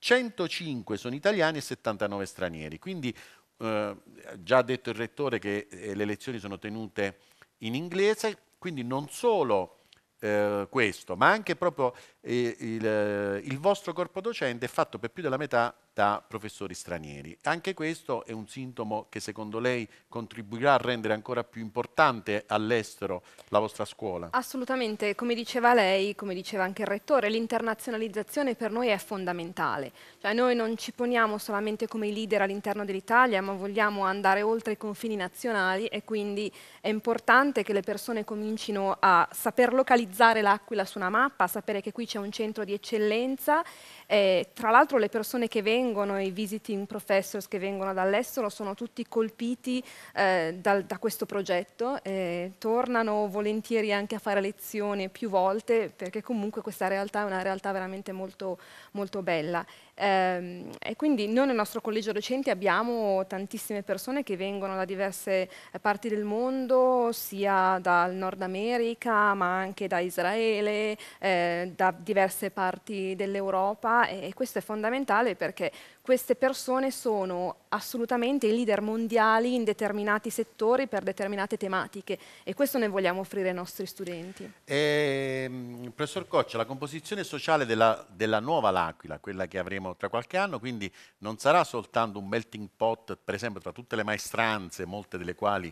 S1: 105 sono italiani e 79 stranieri, quindi eh, già detto il rettore che eh, le lezioni sono tenute in inglese, quindi non solo eh, questo, ma anche proprio eh, il, eh, il vostro corpo docente è fatto per più della metà da professori stranieri. Anche questo è un sintomo che secondo lei contribuirà a rendere ancora più importante all'estero la vostra scuola?
S3: Assolutamente, come diceva lei, come diceva anche il rettore, l'internazionalizzazione per noi è fondamentale. Cioè noi non ci poniamo solamente come leader all'interno dell'Italia, ma vogliamo andare oltre i confini nazionali e quindi è importante che le persone comincino a saper localizzare l'Aquila su una mappa, sapere che qui c'è un centro di eccellenza eh, tra l'altro le persone che vengono, i visiting professors che vengono dall'estero, sono tutti colpiti eh, da, da, questo progetto, eh, tornano volentieri anche a fare lezioni più volte perché comunque questa realtà è una realtà veramente molto, molto bella. Ehm, e quindi noi nel nostro collegio docenti abbiamo tantissime persone che vengono da diverse eh, parti del mondo, sia dal Nord America ma anche da Israele, eh, da diverse parti dell'Europa e questo è fondamentale perché queste persone sono assolutamente i leader mondiali in determinati settori per determinate tematiche e questo noi vogliamo offrire ai nostri studenti.
S1: E, ehm, professor Coccia, la composizione sociale della, della nuova L'Aquila, quella che avremo tra qualche anno, quindi non sarà soltanto un melting pot, per esempio, tra tutte le maestranze, molte delle quali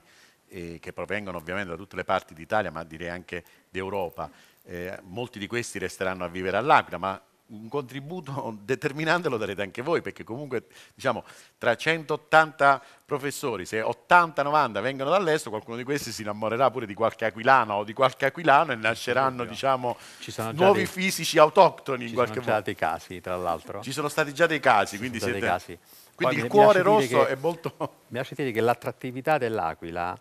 S1: eh, che provengono ovviamente da tutte le parti d'Italia, ma direi anche d'Europa. Eh, molti di questi resteranno a vivere all'Aquila, ma un contributo determinante lo darete anche voi, perché comunque diciamo, tra 180 professori, se 80-90 vengono dall'estero, qualcuno di questi si innamorerà pure di qualche aquilano o di qualche aquilano e nasceranno diciamo, nuovi dei... fisici autoctoni in qualche modo. Ci sono già dei casi, tra l'altro. Ci sono stati già dei casi, Ci quindi, siete... dei casi. quindi il cuore rosso che... è molto...
S6: Mi lasci dire che l'attrattività dell'aquila...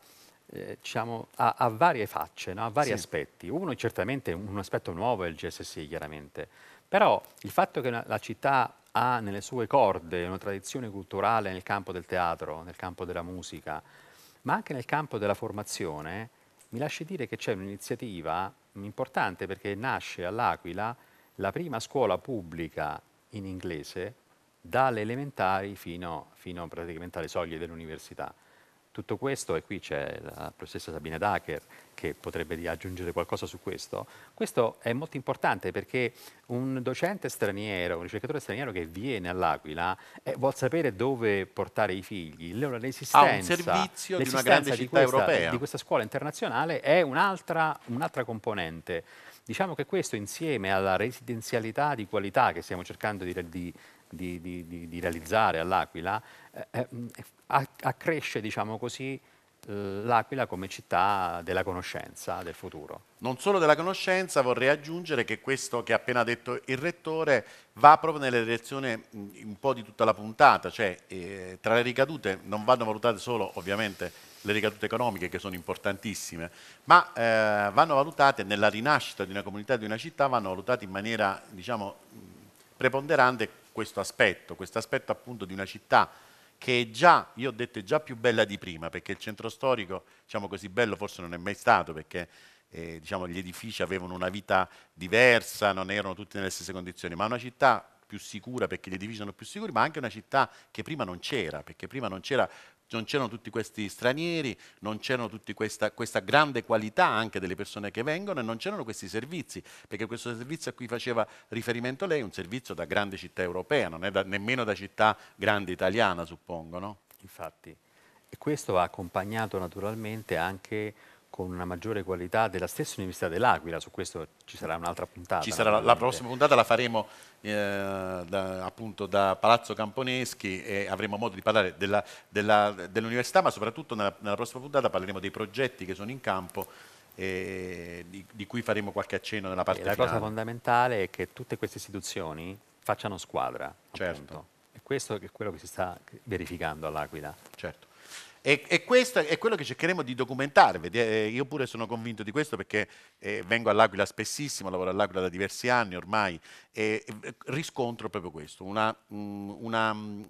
S6: Eh, diciamo, ha, ha, varie facce, no? ha vari sì. aspetti. Uno certamente un aspetto nuovo è il GSC, chiaramente, però il fatto che la città ha nelle sue corde una tradizione culturale nel campo del teatro, nel campo della musica, ma anche nel campo della formazione, mi lasci dire che c'è un'iniziativa importante perché nasce all'Aquila la prima scuola pubblica in inglese dalle elementari fino, fino praticamente alle soglie dell'università. Tutto questo, e qui c'è la professoressa Sabina Dacher che potrebbe aggiungere qualcosa su questo, questo è molto importante perché un docente straniero, un ricercatore straniero che viene all'Aquila eh, vuole sapere dove portare i figli, allora l'esistenza, un servizio di una grande città questa, europea. Di questa scuola internazionale è un'altra un componente. Diciamo che questo insieme alla residenzialità di qualità che stiamo cercando di, di di, di, di, realizzare all'Aquila eh, eh, accresce, diciamo così, eh, l'Aquila come città
S1: della conoscenza del futuro. Non solo della conoscenza, vorrei aggiungere che questo che ha appena detto il Rettore va proprio nella direzione un po' di tutta la puntata, cioè eh, tra le ricadute non vanno valutate solo ovviamente le ricadute economiche che sono importantissime, ma eh, vanno valutate nella rinascita di una comunità, di una città, vanno valutate in maniera diciamo, preponderante questo aspetto, questo aspetto appunto di una città che è già, io ho detto, è già più bella di prima, perché il centro storico, diciamo così bello, forse non è mai stato, perché eh, diciamo, gli edifici avevano una vita diversa, non erano tutti nelle stesse condizioni, ma una città più sicura perché gli edifici sono più sicuri, ma anche una città che prima non c'era, perché prima non c'era non c'erano tutti questi stranieri, non c'era questa, questa, grande qualità anche delle persone che vengono e non c'erano questi servizi, perché questo servizio a cui faceva riferimento lei è un servizio da grande città europea, non è da, nemmeno da città grande italiana, suppongo, no? Infatti, e questo ha accompagnato naturalmente anche
S6: con una maggiore qualità della stessa
S1: Università dell'Aquila, su questo ci sarà un'altra puntata. Ci sarà la prossima puntata la faremo eh, da, appunto da Palazzo Camponeschi e avremo modo di parlare dell'università, ma soprattutto nella, nella, prossima puntata parleremo dei progetti che sono in campo e di, di cui faremo qualche accenno nella parte e finale. La cosa fondamentale è
S6: che tutte queste istituzioni facciano squadra, certo. Appunto. E questo è quello che si sta
S1: verificando all'Aquila. Certo. E, e, questo è quello che cercheremo di documentarvi. Eh, io pure sono convinto di questo perché eh, vengo all'Aquila spessissimo, lavoro all'Aquila da diversi anni ormai e eh, riscontro proprio questo, una, mm, una, mm,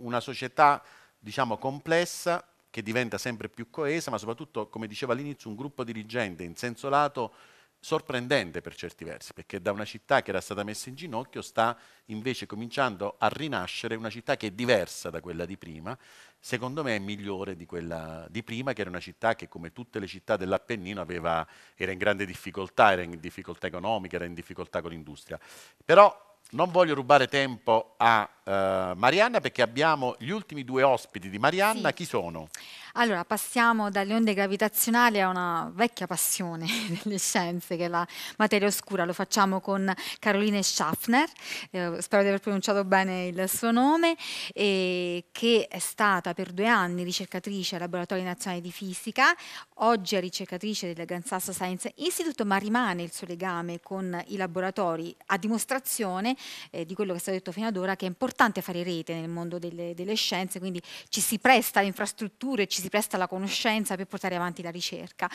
S1: una società diciamo, complessa che diventa sempre più coesa, ma soprattutto, come dicevo all'inizio, un gruppo dirigente in senso lato sorprendente per certi versi, perché da una città che era stata messa in ginocchio sta invece cominciando a rinascere una città che è diversa da quella di prima secondo me è migliore di quella di prima, che era una città che come tutte le città dell'Appennino era in grande difficoltà, era in difficoltà economica, era in difficoltà con l'industria. Però non voglio rubare tempo a uh, Marianna perché abbiamo gli ultimi due ospiti di Marianna, sì. chi sono?
S2: Allora, passiamo dalle onde gravitazionali a una vecchia passione delle scienze, che è la materia oscura. Lo facciamo con Caroline Schaffner, eh, spero di aver pronunciato bene il suo nome, eh, che è stata per due anni ricercatrice al Laboratorio Nazionale di Fisica, oggi è ricercatrice del Grand Sasso Science Institute, ma rimane il suo legame con i laboratori, a dimostrazione eh, di quello che è stato detto fino ad ora, che è importante fare rete nel mondo delle, delle scienze, quindi ci si presta a infrastrutture, ci si si presta alla conoscenza per portare avanti la ricerca.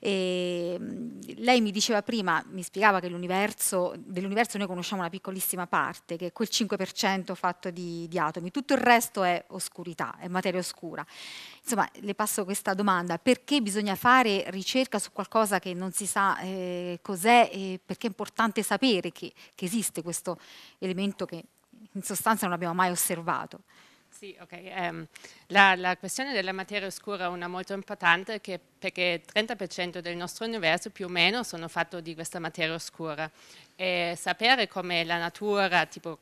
S2: E lei mi diceva prima, mi spiegava che dell'universo noi conosciamo una piccolissima parte, che è quel 5% fatto di, di atomi, tutto il resto è oscurità, è materia oscura. Insomma, le passo questa domanda, perché bisogna fare ricerca su qualcosa che non si sa eh, cos'è e perché è importante sapere che, che esiste questo elemento che in sostanza non abbiamo mai osservato? Sì,
S13: ok. Um, la, la, questione della materia oscura è una molto importante che, perché il 30% del nostro universo più o meno sono fatto di questa materia oscura e sapere come la natura, tipo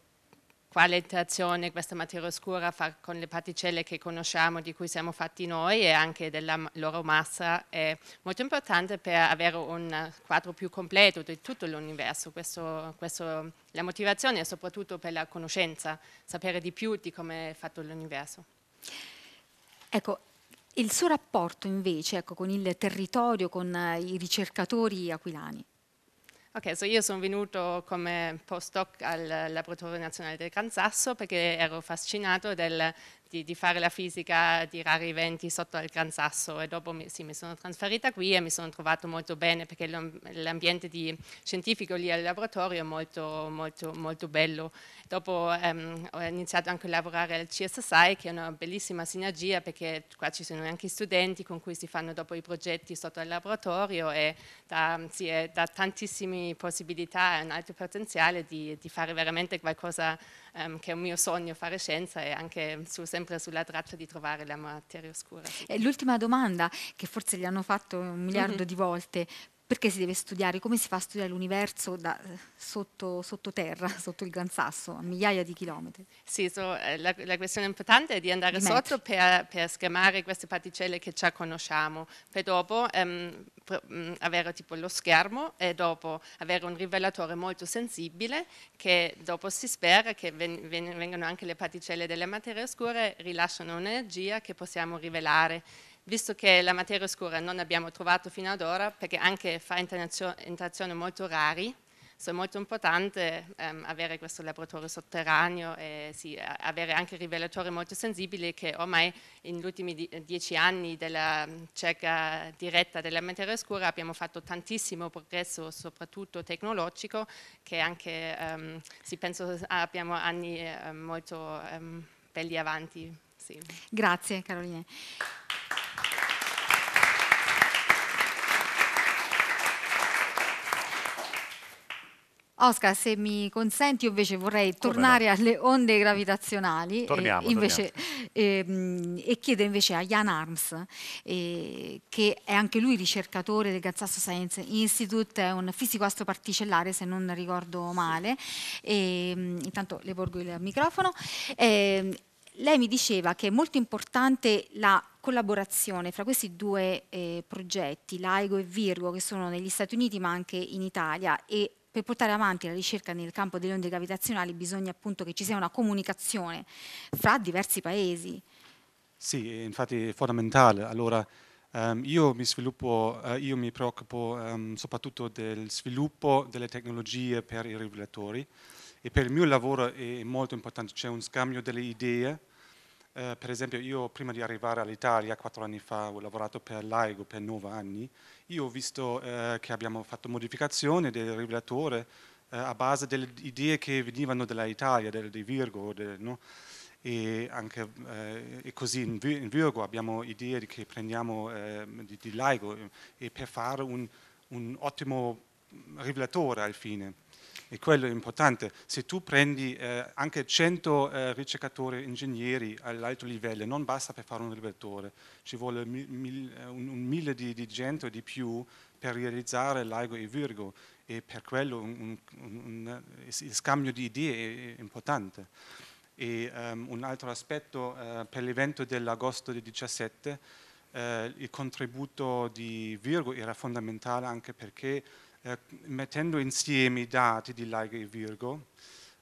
S13: quale interazione questa materia oscura fa con le particelle che conosciamo, di cui siamo fatti noi e anche della loro massa è molto importante per avere un quadro più completo di tutto l'universo. la motivazione è soprattutto per la conoscenza, sapere di più di come è fatto l'universo.
S2: Ecco, il suo rapporto invece ecco, con il territorio, con i ricercatori aquilani?
S13: Ok, so io sono venuto come postdoc al Laboratorio Nazionale del Gran Sasso perché ero affascinato del di, di, fare la fisica di rari eventi sotto al Gran Sasso e dopo mi, sì, mi sono trasferita qui e mi sono trovato molto bene perché l'ambiente scientifico lì al laboratorio è molto, molto, molto bello. Dopo ehm, ho iniziato anche a lavorare al CSSI che è una bellissima sinergia perché qua ci sono anche studenti con cui si fanno dopo i progetti sotto al laboratorio e dà, sì, dà tantissime possibilità e un alto potenziale di, di fare veramente qualcosa ehm, che è un mio sogno fare scienza e anche su, sempre sulla traccia di trovare la materia oscura. Eh,
S2: l'ultima domanda che forse gli hanno fatto un miliardo mm-hmm. di volte, perché si deve studiare, come si fa a studiare l'universo da, sotto, terra, sotto il Gran Sasso, a migliaia di chilometri?
S13: Sì, so, eh, la, la, questione importante è di andare di sotto per, per, schermare queste particelle che già conosciamo, poi dopo ehm, avere tipo lo schermo e dopo avere un rivelatore molto sensibile che dopo si spera che ven, ven, vengano anche le particelle delle materie oscure rilasciano un'energia che possiamo rivelare visto che la materia oscura non abbiamo trovato fino ad ora, perché anche fa interazioni molto rari, è molto importante ehm, avere questo laboratorio sotterraneo e sì, avere anche rivelatori molto sensibili che ormai negli ultimi dieci anni della ricerca diretta della materia oscura abbiamo fatto tantissimo progresso, soprattutto tecnologico, che anche, ehm, sì, penso abbiamo anni eh, molto ehm, belli avanti. Sì.
S2: Grazie Caroline. Oscar, se mi consenti, io invece vorrei Come tornare no? alle onde gravitazionali eh, torniamo, e, invece, ehm, e chiedo invece a Jan Arms, eh, che è anche lui ricercatore del Gazzasso Science Institute, è un fisico astroparticellare se non ricordo male, e, ehm, intanto le porgo il microfono. Eh, lei mi diceva che è molto importante la collaborazione fra questi due eh, progetti, LIGO e Virgo, che sono negli Stati Uniti ma anche in Italia e per portare avanti la ricerca nel campo delle onde gravitazionali bisogna appunto che ci sia una comunicazione fra diversi paesi.
S14: Sì, infatti è fondamentale. Allora, Um, io, mi sviluppo, uh, io mi preoccupo um, soprattutto del sviluppo delle tecnologie per i regolatori e per il mio lavoro è molto importante, c'è un scambio delle idee eh, per esempio io prima di arrivare all'Italia, quattro anni fa, ho lavorato per l'AIGO per nove anni, io ho visto eh, che abbiamo fatto modificazioni del regolatore eh, a base delle idee che venivano dall'Italia, di Virgo, de, no? e, anche, eh, e così in, in, Virgo abbiamo idee che prendiamo eh, di, di l'AIGO e per fare un, un ottimo regolatore al fine. E quello è importante. Se tu prendi eh, anche 100 eh, ricercatori, ingegneri all'alto livello, non basta per fare un rivelatore, ci vuole mil, mil, eh, un, un, mille di, di gente di più per realizzare l'algo e Virgo e per quello un, un, eh, il scambio di idee è, importante. E, um, un altro aspetto uh, per l'evento dell'agosto del 2017, uh, il contributo di Virgo era fondamentale anche perché eh, mettendo insieme i dati di LIGO e Virgo,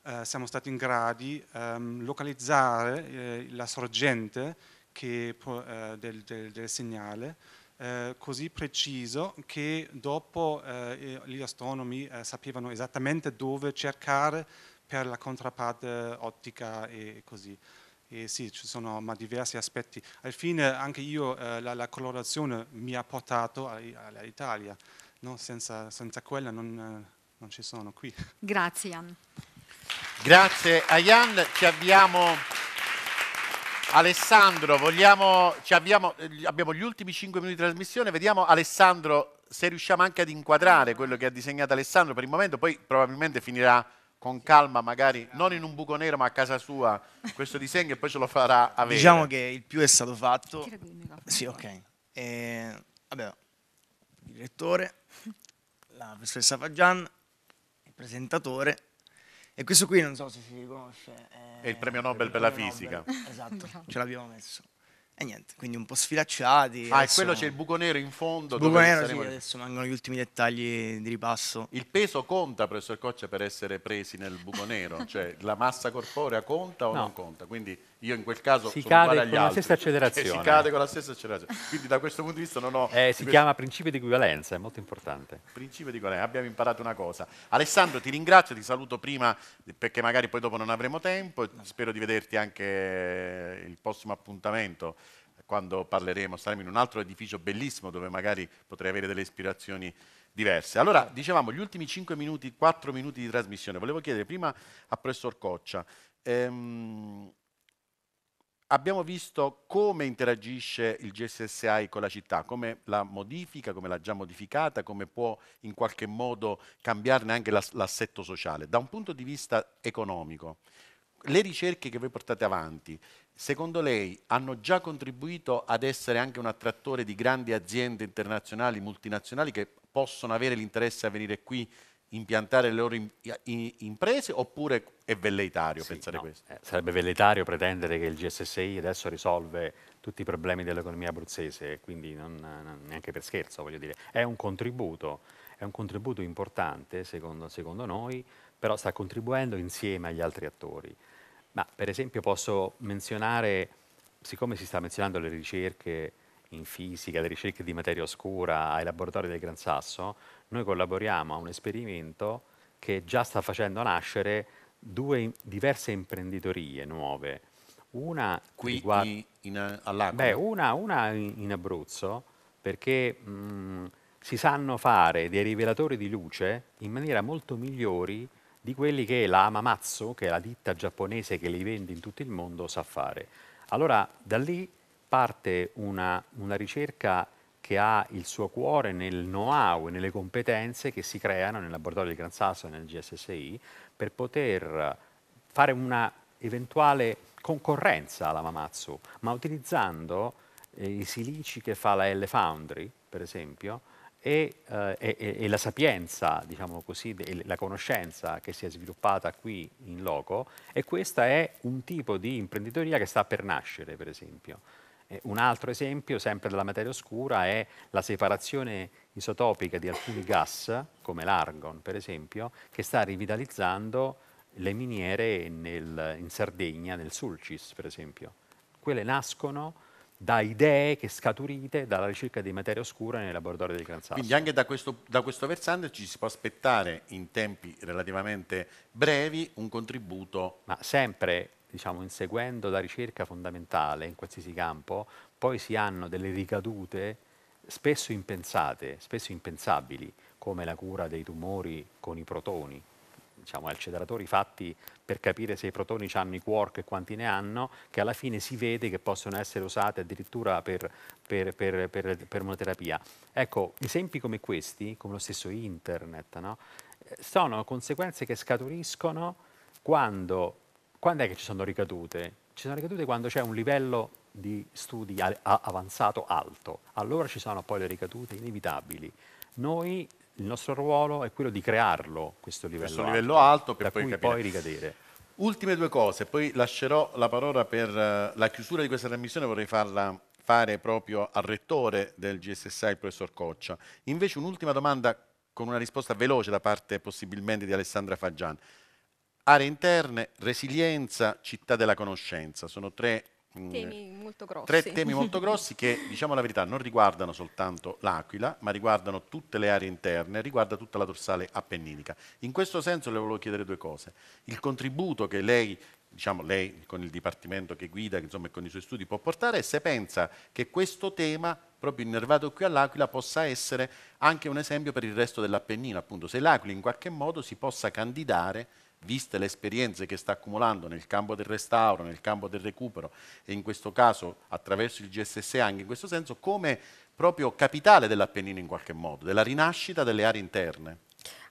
S14: eh, siamo stati in grado di ehm, localizzare eh, la sorgente che, eh, del, del, del, segnale eh, così preciso che dopo eh, gli astronomi sapevano esattamente dove cercare per la contraparte ottica e così. E sì, ci sono diversi aspetti. Al fine anche io la, la, colorazione mi ha portato all'Italia no, senza, senza, quella non, non, ci sono qui.
S2: Grazie Jan.
S14: Grazie a Jan, ci abbiamo
S1: Alessandro, vogliamo, abbiamo, abbiamo gli ultimi 5 minuti di trasmissione, vediamo Alessandro se riusciamo anche ad inquadrare quello che ha disegnato Alessandro per il momento, poi probabilmente finirà con calma, magari non in un buco nero, ma a casa sua questo disegno e poi ce lo farà avere. Diciamo che il più è stato fatto. Sì, ok. E, eh, vabbè,
S7: direttore la professoressa Fagian, il presentatore, e questo qui non so se si riconosce. È, eh, è il premio Nobel il premio per la fisica. Esatto, ce l'abbiamo messo. E niente, quindi un po' sfilacciati. Ah, e quello c'è il buco nero in fondo. Il buco nero, saremo... sì, adesso
S1: mancano gli ultimi dettagli di ripasso. Il peso conta, professor Coccia, per essere presi nel buco nero? Cioè, la massa corporea conta o no. non conta? Quindi io in quel caso si cade con la stessa accelerazione. Si cade con la stessa accelerazione. Quindi da questo punto di vista non ho... Eh, si chiama principio di equivalenza, è molto importante. Principio di equivalenza, abbiamo imparato una cosa. Alessandro ti ringrazio, ti saluto prima perché magari poi dopo non avremo tempo, spero di vederti anche il prossimo appuntamento quando parleremo, saremo in un altro edificio bellissimo dove magari potrei avere delle ispirazioni diverse. Allora, dicevamo, gli ultimi 5 minuti, 4 minuti di trasmissione, volevo chiedere prima al professor Coccia, ehm, Abbiamo visto come interagisce il GSSI con la città, come la modifica, come l'ha già modificata, come può in qualche modo cambiarne anche l'assetto sociale. Da un punto di vista economico, le ricerche che voi portate avanti, secondo lei hanno già contribuito ad essere anche un attrattore di grandi aziende internazionali, multinazionali che possono avere l'interesse a venire qui impiantare le loro imprese oppure è velleitario sì, pensare no, questo? Eh,
S6: sarebbe velleitario pretendere che il GSSI adesso risolve tutti i problemi dell'economia abruzzese, quindi non, non, neanche per scherzo voglio dire, è un contributo, è un contributo importante secondo, secondo noi, però sta contribuendo insieme agli altri attori. Ma per esempio posso menzionare, siccome si sta menzionando le ricerche, in fisica, alle ricerche di materia oscura, ai laboratori del Gran Sasso, noi collaboriamo a un esperimento che già sta facendo nascere due diverse imprenditorie nuove. Una qui riguarda... in, in, Beh, una, una in Abruzzo, perché mh, mm, si sanno fare dei rivelatori di luce in maniera molto migliori di quelli che la Amamatsu, che è la ditta giapponese che li vende in tutto il mondo, sa fare. Allora, da lì parte una, una ricerca che ha il suo cuore nel know-how e nelle competenze che si creano nel laboratorio di Gran Sasso e nel GSSI per poter fare una eventuale concorrenza alla Mamazzu, ma utilizzando eh, i silici che fa la L Foundry, per esempio, e, eh, e, e la sapienza, diciamo così, de, la conoscenza che si è sviluppata qui in loco, e questa è un tipo di imprenditoria che sta per nascere, per esempio. Eh, un altro esempio, sempre della materia oscura, è la separazione isotopica di alcuni gas, come l'argon per esempio, che sta rivitalizzando le miniere nel, in Sardegna, nel Sulcis per esempio. Quelle nascono da idee che scaturite dalla ricerca di materia oscura nei laboratori del Gran Sasso. Quindi
S1: anche da questo, da questo versante ci si può aspettare in tempi relativamente brevi un contributo. Ma sempre diciamo, inseguendo la ricerca fondamentale
S6: in qualsiasi campo, poi si hanno delle ricadute spesso impensate, spesso impensabili, come la cura dei tumori con i protoni. Diciamo, acceleratori fatti per capire se i protoni hanno i quark e quanti ne hanno, che alla fine si vede che possono essere usate addirittura per, per, per, per una terapia. Ecco, esempi come questi, come lo stesso internet, no? sono conseguenze che scaturiscono quando quando è che ci sono ricadute? Ci sono ricadute quando c'è un livello di studi avanzato alto, allora ci sono poi le ricadute inevitabili.
S1: Noi, il nostro ruolo è quello di crearlo, questo livello questo alto, livello alto per poi, capire. poi ricadere. Ultime due cose, poi lascerò la parola per eh, la chiusura di questa trasmissione, vorrei farla fare proprio al rettore del GSSI, il professor Coccia. Invece un'ultima domanda con una risposta veloce da parte possibilmente di Alessandra Faggian. Aree interne, resilienza, città della conoscenza. Sono tre mm, temi molto grossi, tre temi molto grossi che, diciamo la verità, non riguardano soltanto l'Aquila, ma riguardano tutte le aree interne, riguarda tutta la dorsale appenninica. In questo senso le volevo chiedere due cose. Il contributo che lei, diciamo lei con il dipartimento che guida, insomma, con i suoi studi può portare, e se pensa che questo tema proprio innervato qui all'Aquila possa essere anche un esempio per il resto dell'Appennino, appunto, se l'Aquila in qualche modo si possa candidare viste le esperienze che sta accumulando nel campo del restauro, nel campo del recupero e in questo caso attraverso il GSS anche in questo senso, come proprio capitale dell'Appennino in qualche modo, della rinascita delle aree interne.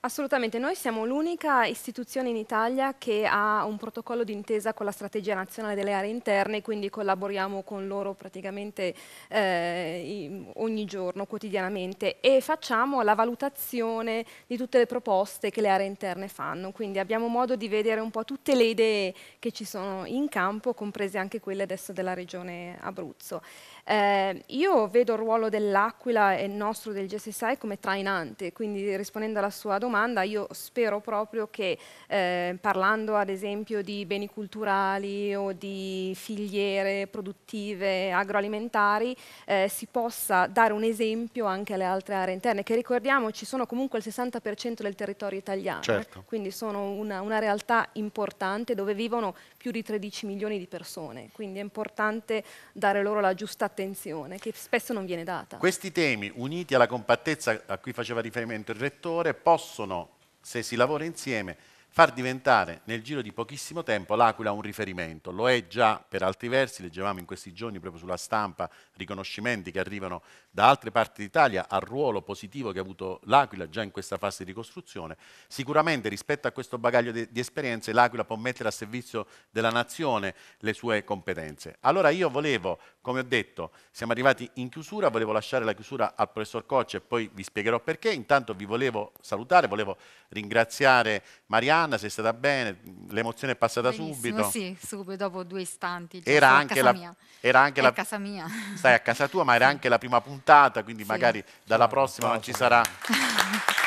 S3: Assolutamente, noi siamo l'unica istituzione in Italia che ha un protocollo d'intesa con la strategia nazionale delle aree interne, quindi collaboriamo con loro praticamente eh, ogni giorno, quotidianamente e facciamo la valutazione di tutte le proposte che le aree interne fanno, quindi abbiamo modo di vedere un po' tutte le idee che ci sono in campo, comprese anche quelle adesso della regione Abruzzo. Eh, io vedo il ruolo dell'Aquila e il nostro del GSSI come trainante, quindi rispondendo alla sua domanda io spero proprio che eh, parlando ad esempio di beni culturali o di filiere produttive agroalimentari eh, si possa dare un esempio anche alle altre aree interne, che ricordiamoci sono comunque il 60% del territorio italiano, eh. certo. quindi sono una, una realtà importante dove vivono più di 13 milioni di persone, quindi è importante dare loro la giusta attenzione attenzione che spesso non viene data.
S1: Questi temi, uniti alla compattezza a cui faceva riferimento il Rettore, possono, se si lavora insieme, far diventare nel giro di pochissimo tempo l'Aquila un riferimento. Lo è già per altri versi, leggevamo in questi giorni proprio sulla stampa riconoscimenti che arrivano da altre parti d'Italia al ruolo positivo che ha avuto l'Aquila già in questa fase di ricostruzione. Sicuramente rispetto a questo bagaglio di, di esperienze l'Aquila può mettere a servizio della nazione le sue competenze. Allora io volevo, come ho detto, siamo arrivati in chiusura, volevo lasciare la chiusura al professor Coccia e poi vi spiegherò perché. Intanto vi volevo salutare, volevo ringraziare Mariano Anna, sei stata bene, l'emozione è passata Benissimo, subito. Sì,
S2: subito dopo due istanti. Era anche, la, mia.
S1: era anche è la casa
S2: mia. Stai
S1: a casa tua, ma era anche la prima puntata, quindi sì. magari dalla prossima non ci sarà.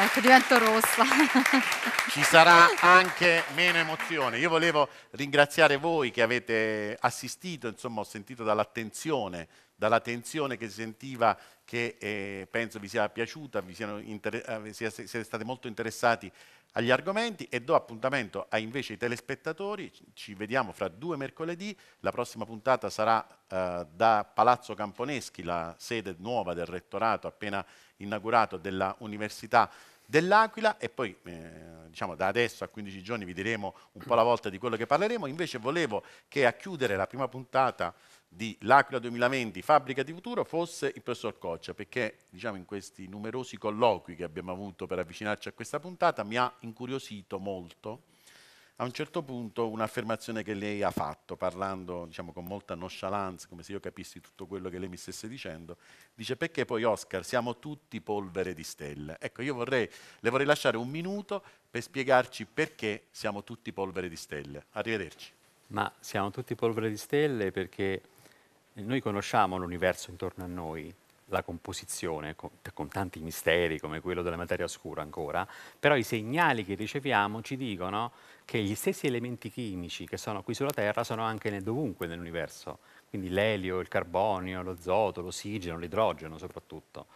S2: Ecco, divento rossa.
S1: Ci sarà anche meno emozione. Io volevo ringraziare voi che avete assistito, insomma, ho sentito dall'attenzione, dalla che si sentiva che eh, penso vi sia piaciuta, vi siano siate, eh, siate stati molto interessati agli argomenti e do appuntamento a invece ai telespettatori, ci vediamo fra due mercoledì, la prossima puntata sarà eh, da Palazzo Camponeschi, la sede nuova del rettorato appena inaugurato della Università dell'Aquila e poi eh, diciamo da adesso a 15 giorni vi diremo un po' alla volta di quello che parleremo, invece volevo che a chiudere la prima puntata di L'Aquila 2020, Fabbrica di Futuro, fosse il professor Coccia, perché diciamo, in questi numerosi colloqui che abbiamo avuto per avvicinarci a questa puntata mi ha incuriosito molto a un certo punto un'affermazione che lei ha fatto, parlando diciamo, con molta nonchalance, come se io capissi tutto quello che lei mi stesse dicendo, dice perché poi Oscar siamo tutti polvere di stelle. Ecco, io vorrei, le vorrei lasciare un minuto per spiegarci perché siamo tutti polvere di stelle. Arrivederci.
S6: Ma siamo tutti polvere di stelle perché noi conosciamo l'universo intorno a noi, la composizione, con, con, tanti misteri come quello della materia oscura ancora, però i segnali che riceviamo ci dicono che gli stessi elementi chimici che sono qui sulla Terra sono anche nel dovunque nell'universo, quindi l'elio, il carbonio, l'azoto, l'ossigeno, l'idrogeno soprattutto.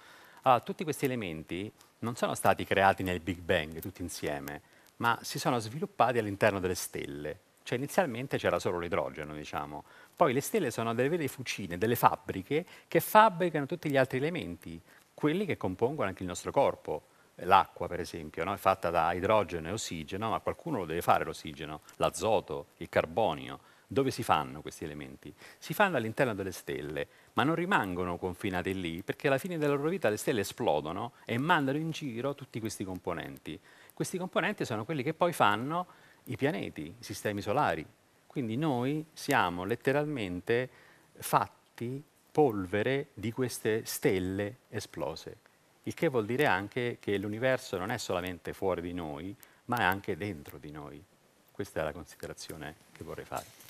S6: Allora, ah, tutti questi elementi non sono stati creati nel Big Bang tutti insieme, ma si sono sviluppati all'interno delle stelle, cioè inizialmente c'era solo l'idrogeno, diciamo. Poi le stelle sono delle vere fucine, delle fabbriche che fabbricano tutti gli altri elementi, quelli che compongono anche il nostro corpo. L'acqua, per esempio, no? è fatta da idrogeno e ossigeno, ma qualcuno lo deve fare l'ossigeno, l'azoto, il carbonio. Dove si fanno questi elementi? Si fanno all'interno delle stelle, ma non rimangono confinati lì, perché alla fine della loro vita le stelle esplodono e mandano in giro tutti questi componenti. Questi componenti sono quelli che poi fanno i pianeti, i sistemi solari. Quindi noi siamo letteralmente fatti polvere di queste stelle esplose, il che vuol dire anche che l'universo non è solamente fuori di noi, ma è anche dentro di noi. Questa è la considerazione che vorrei fare.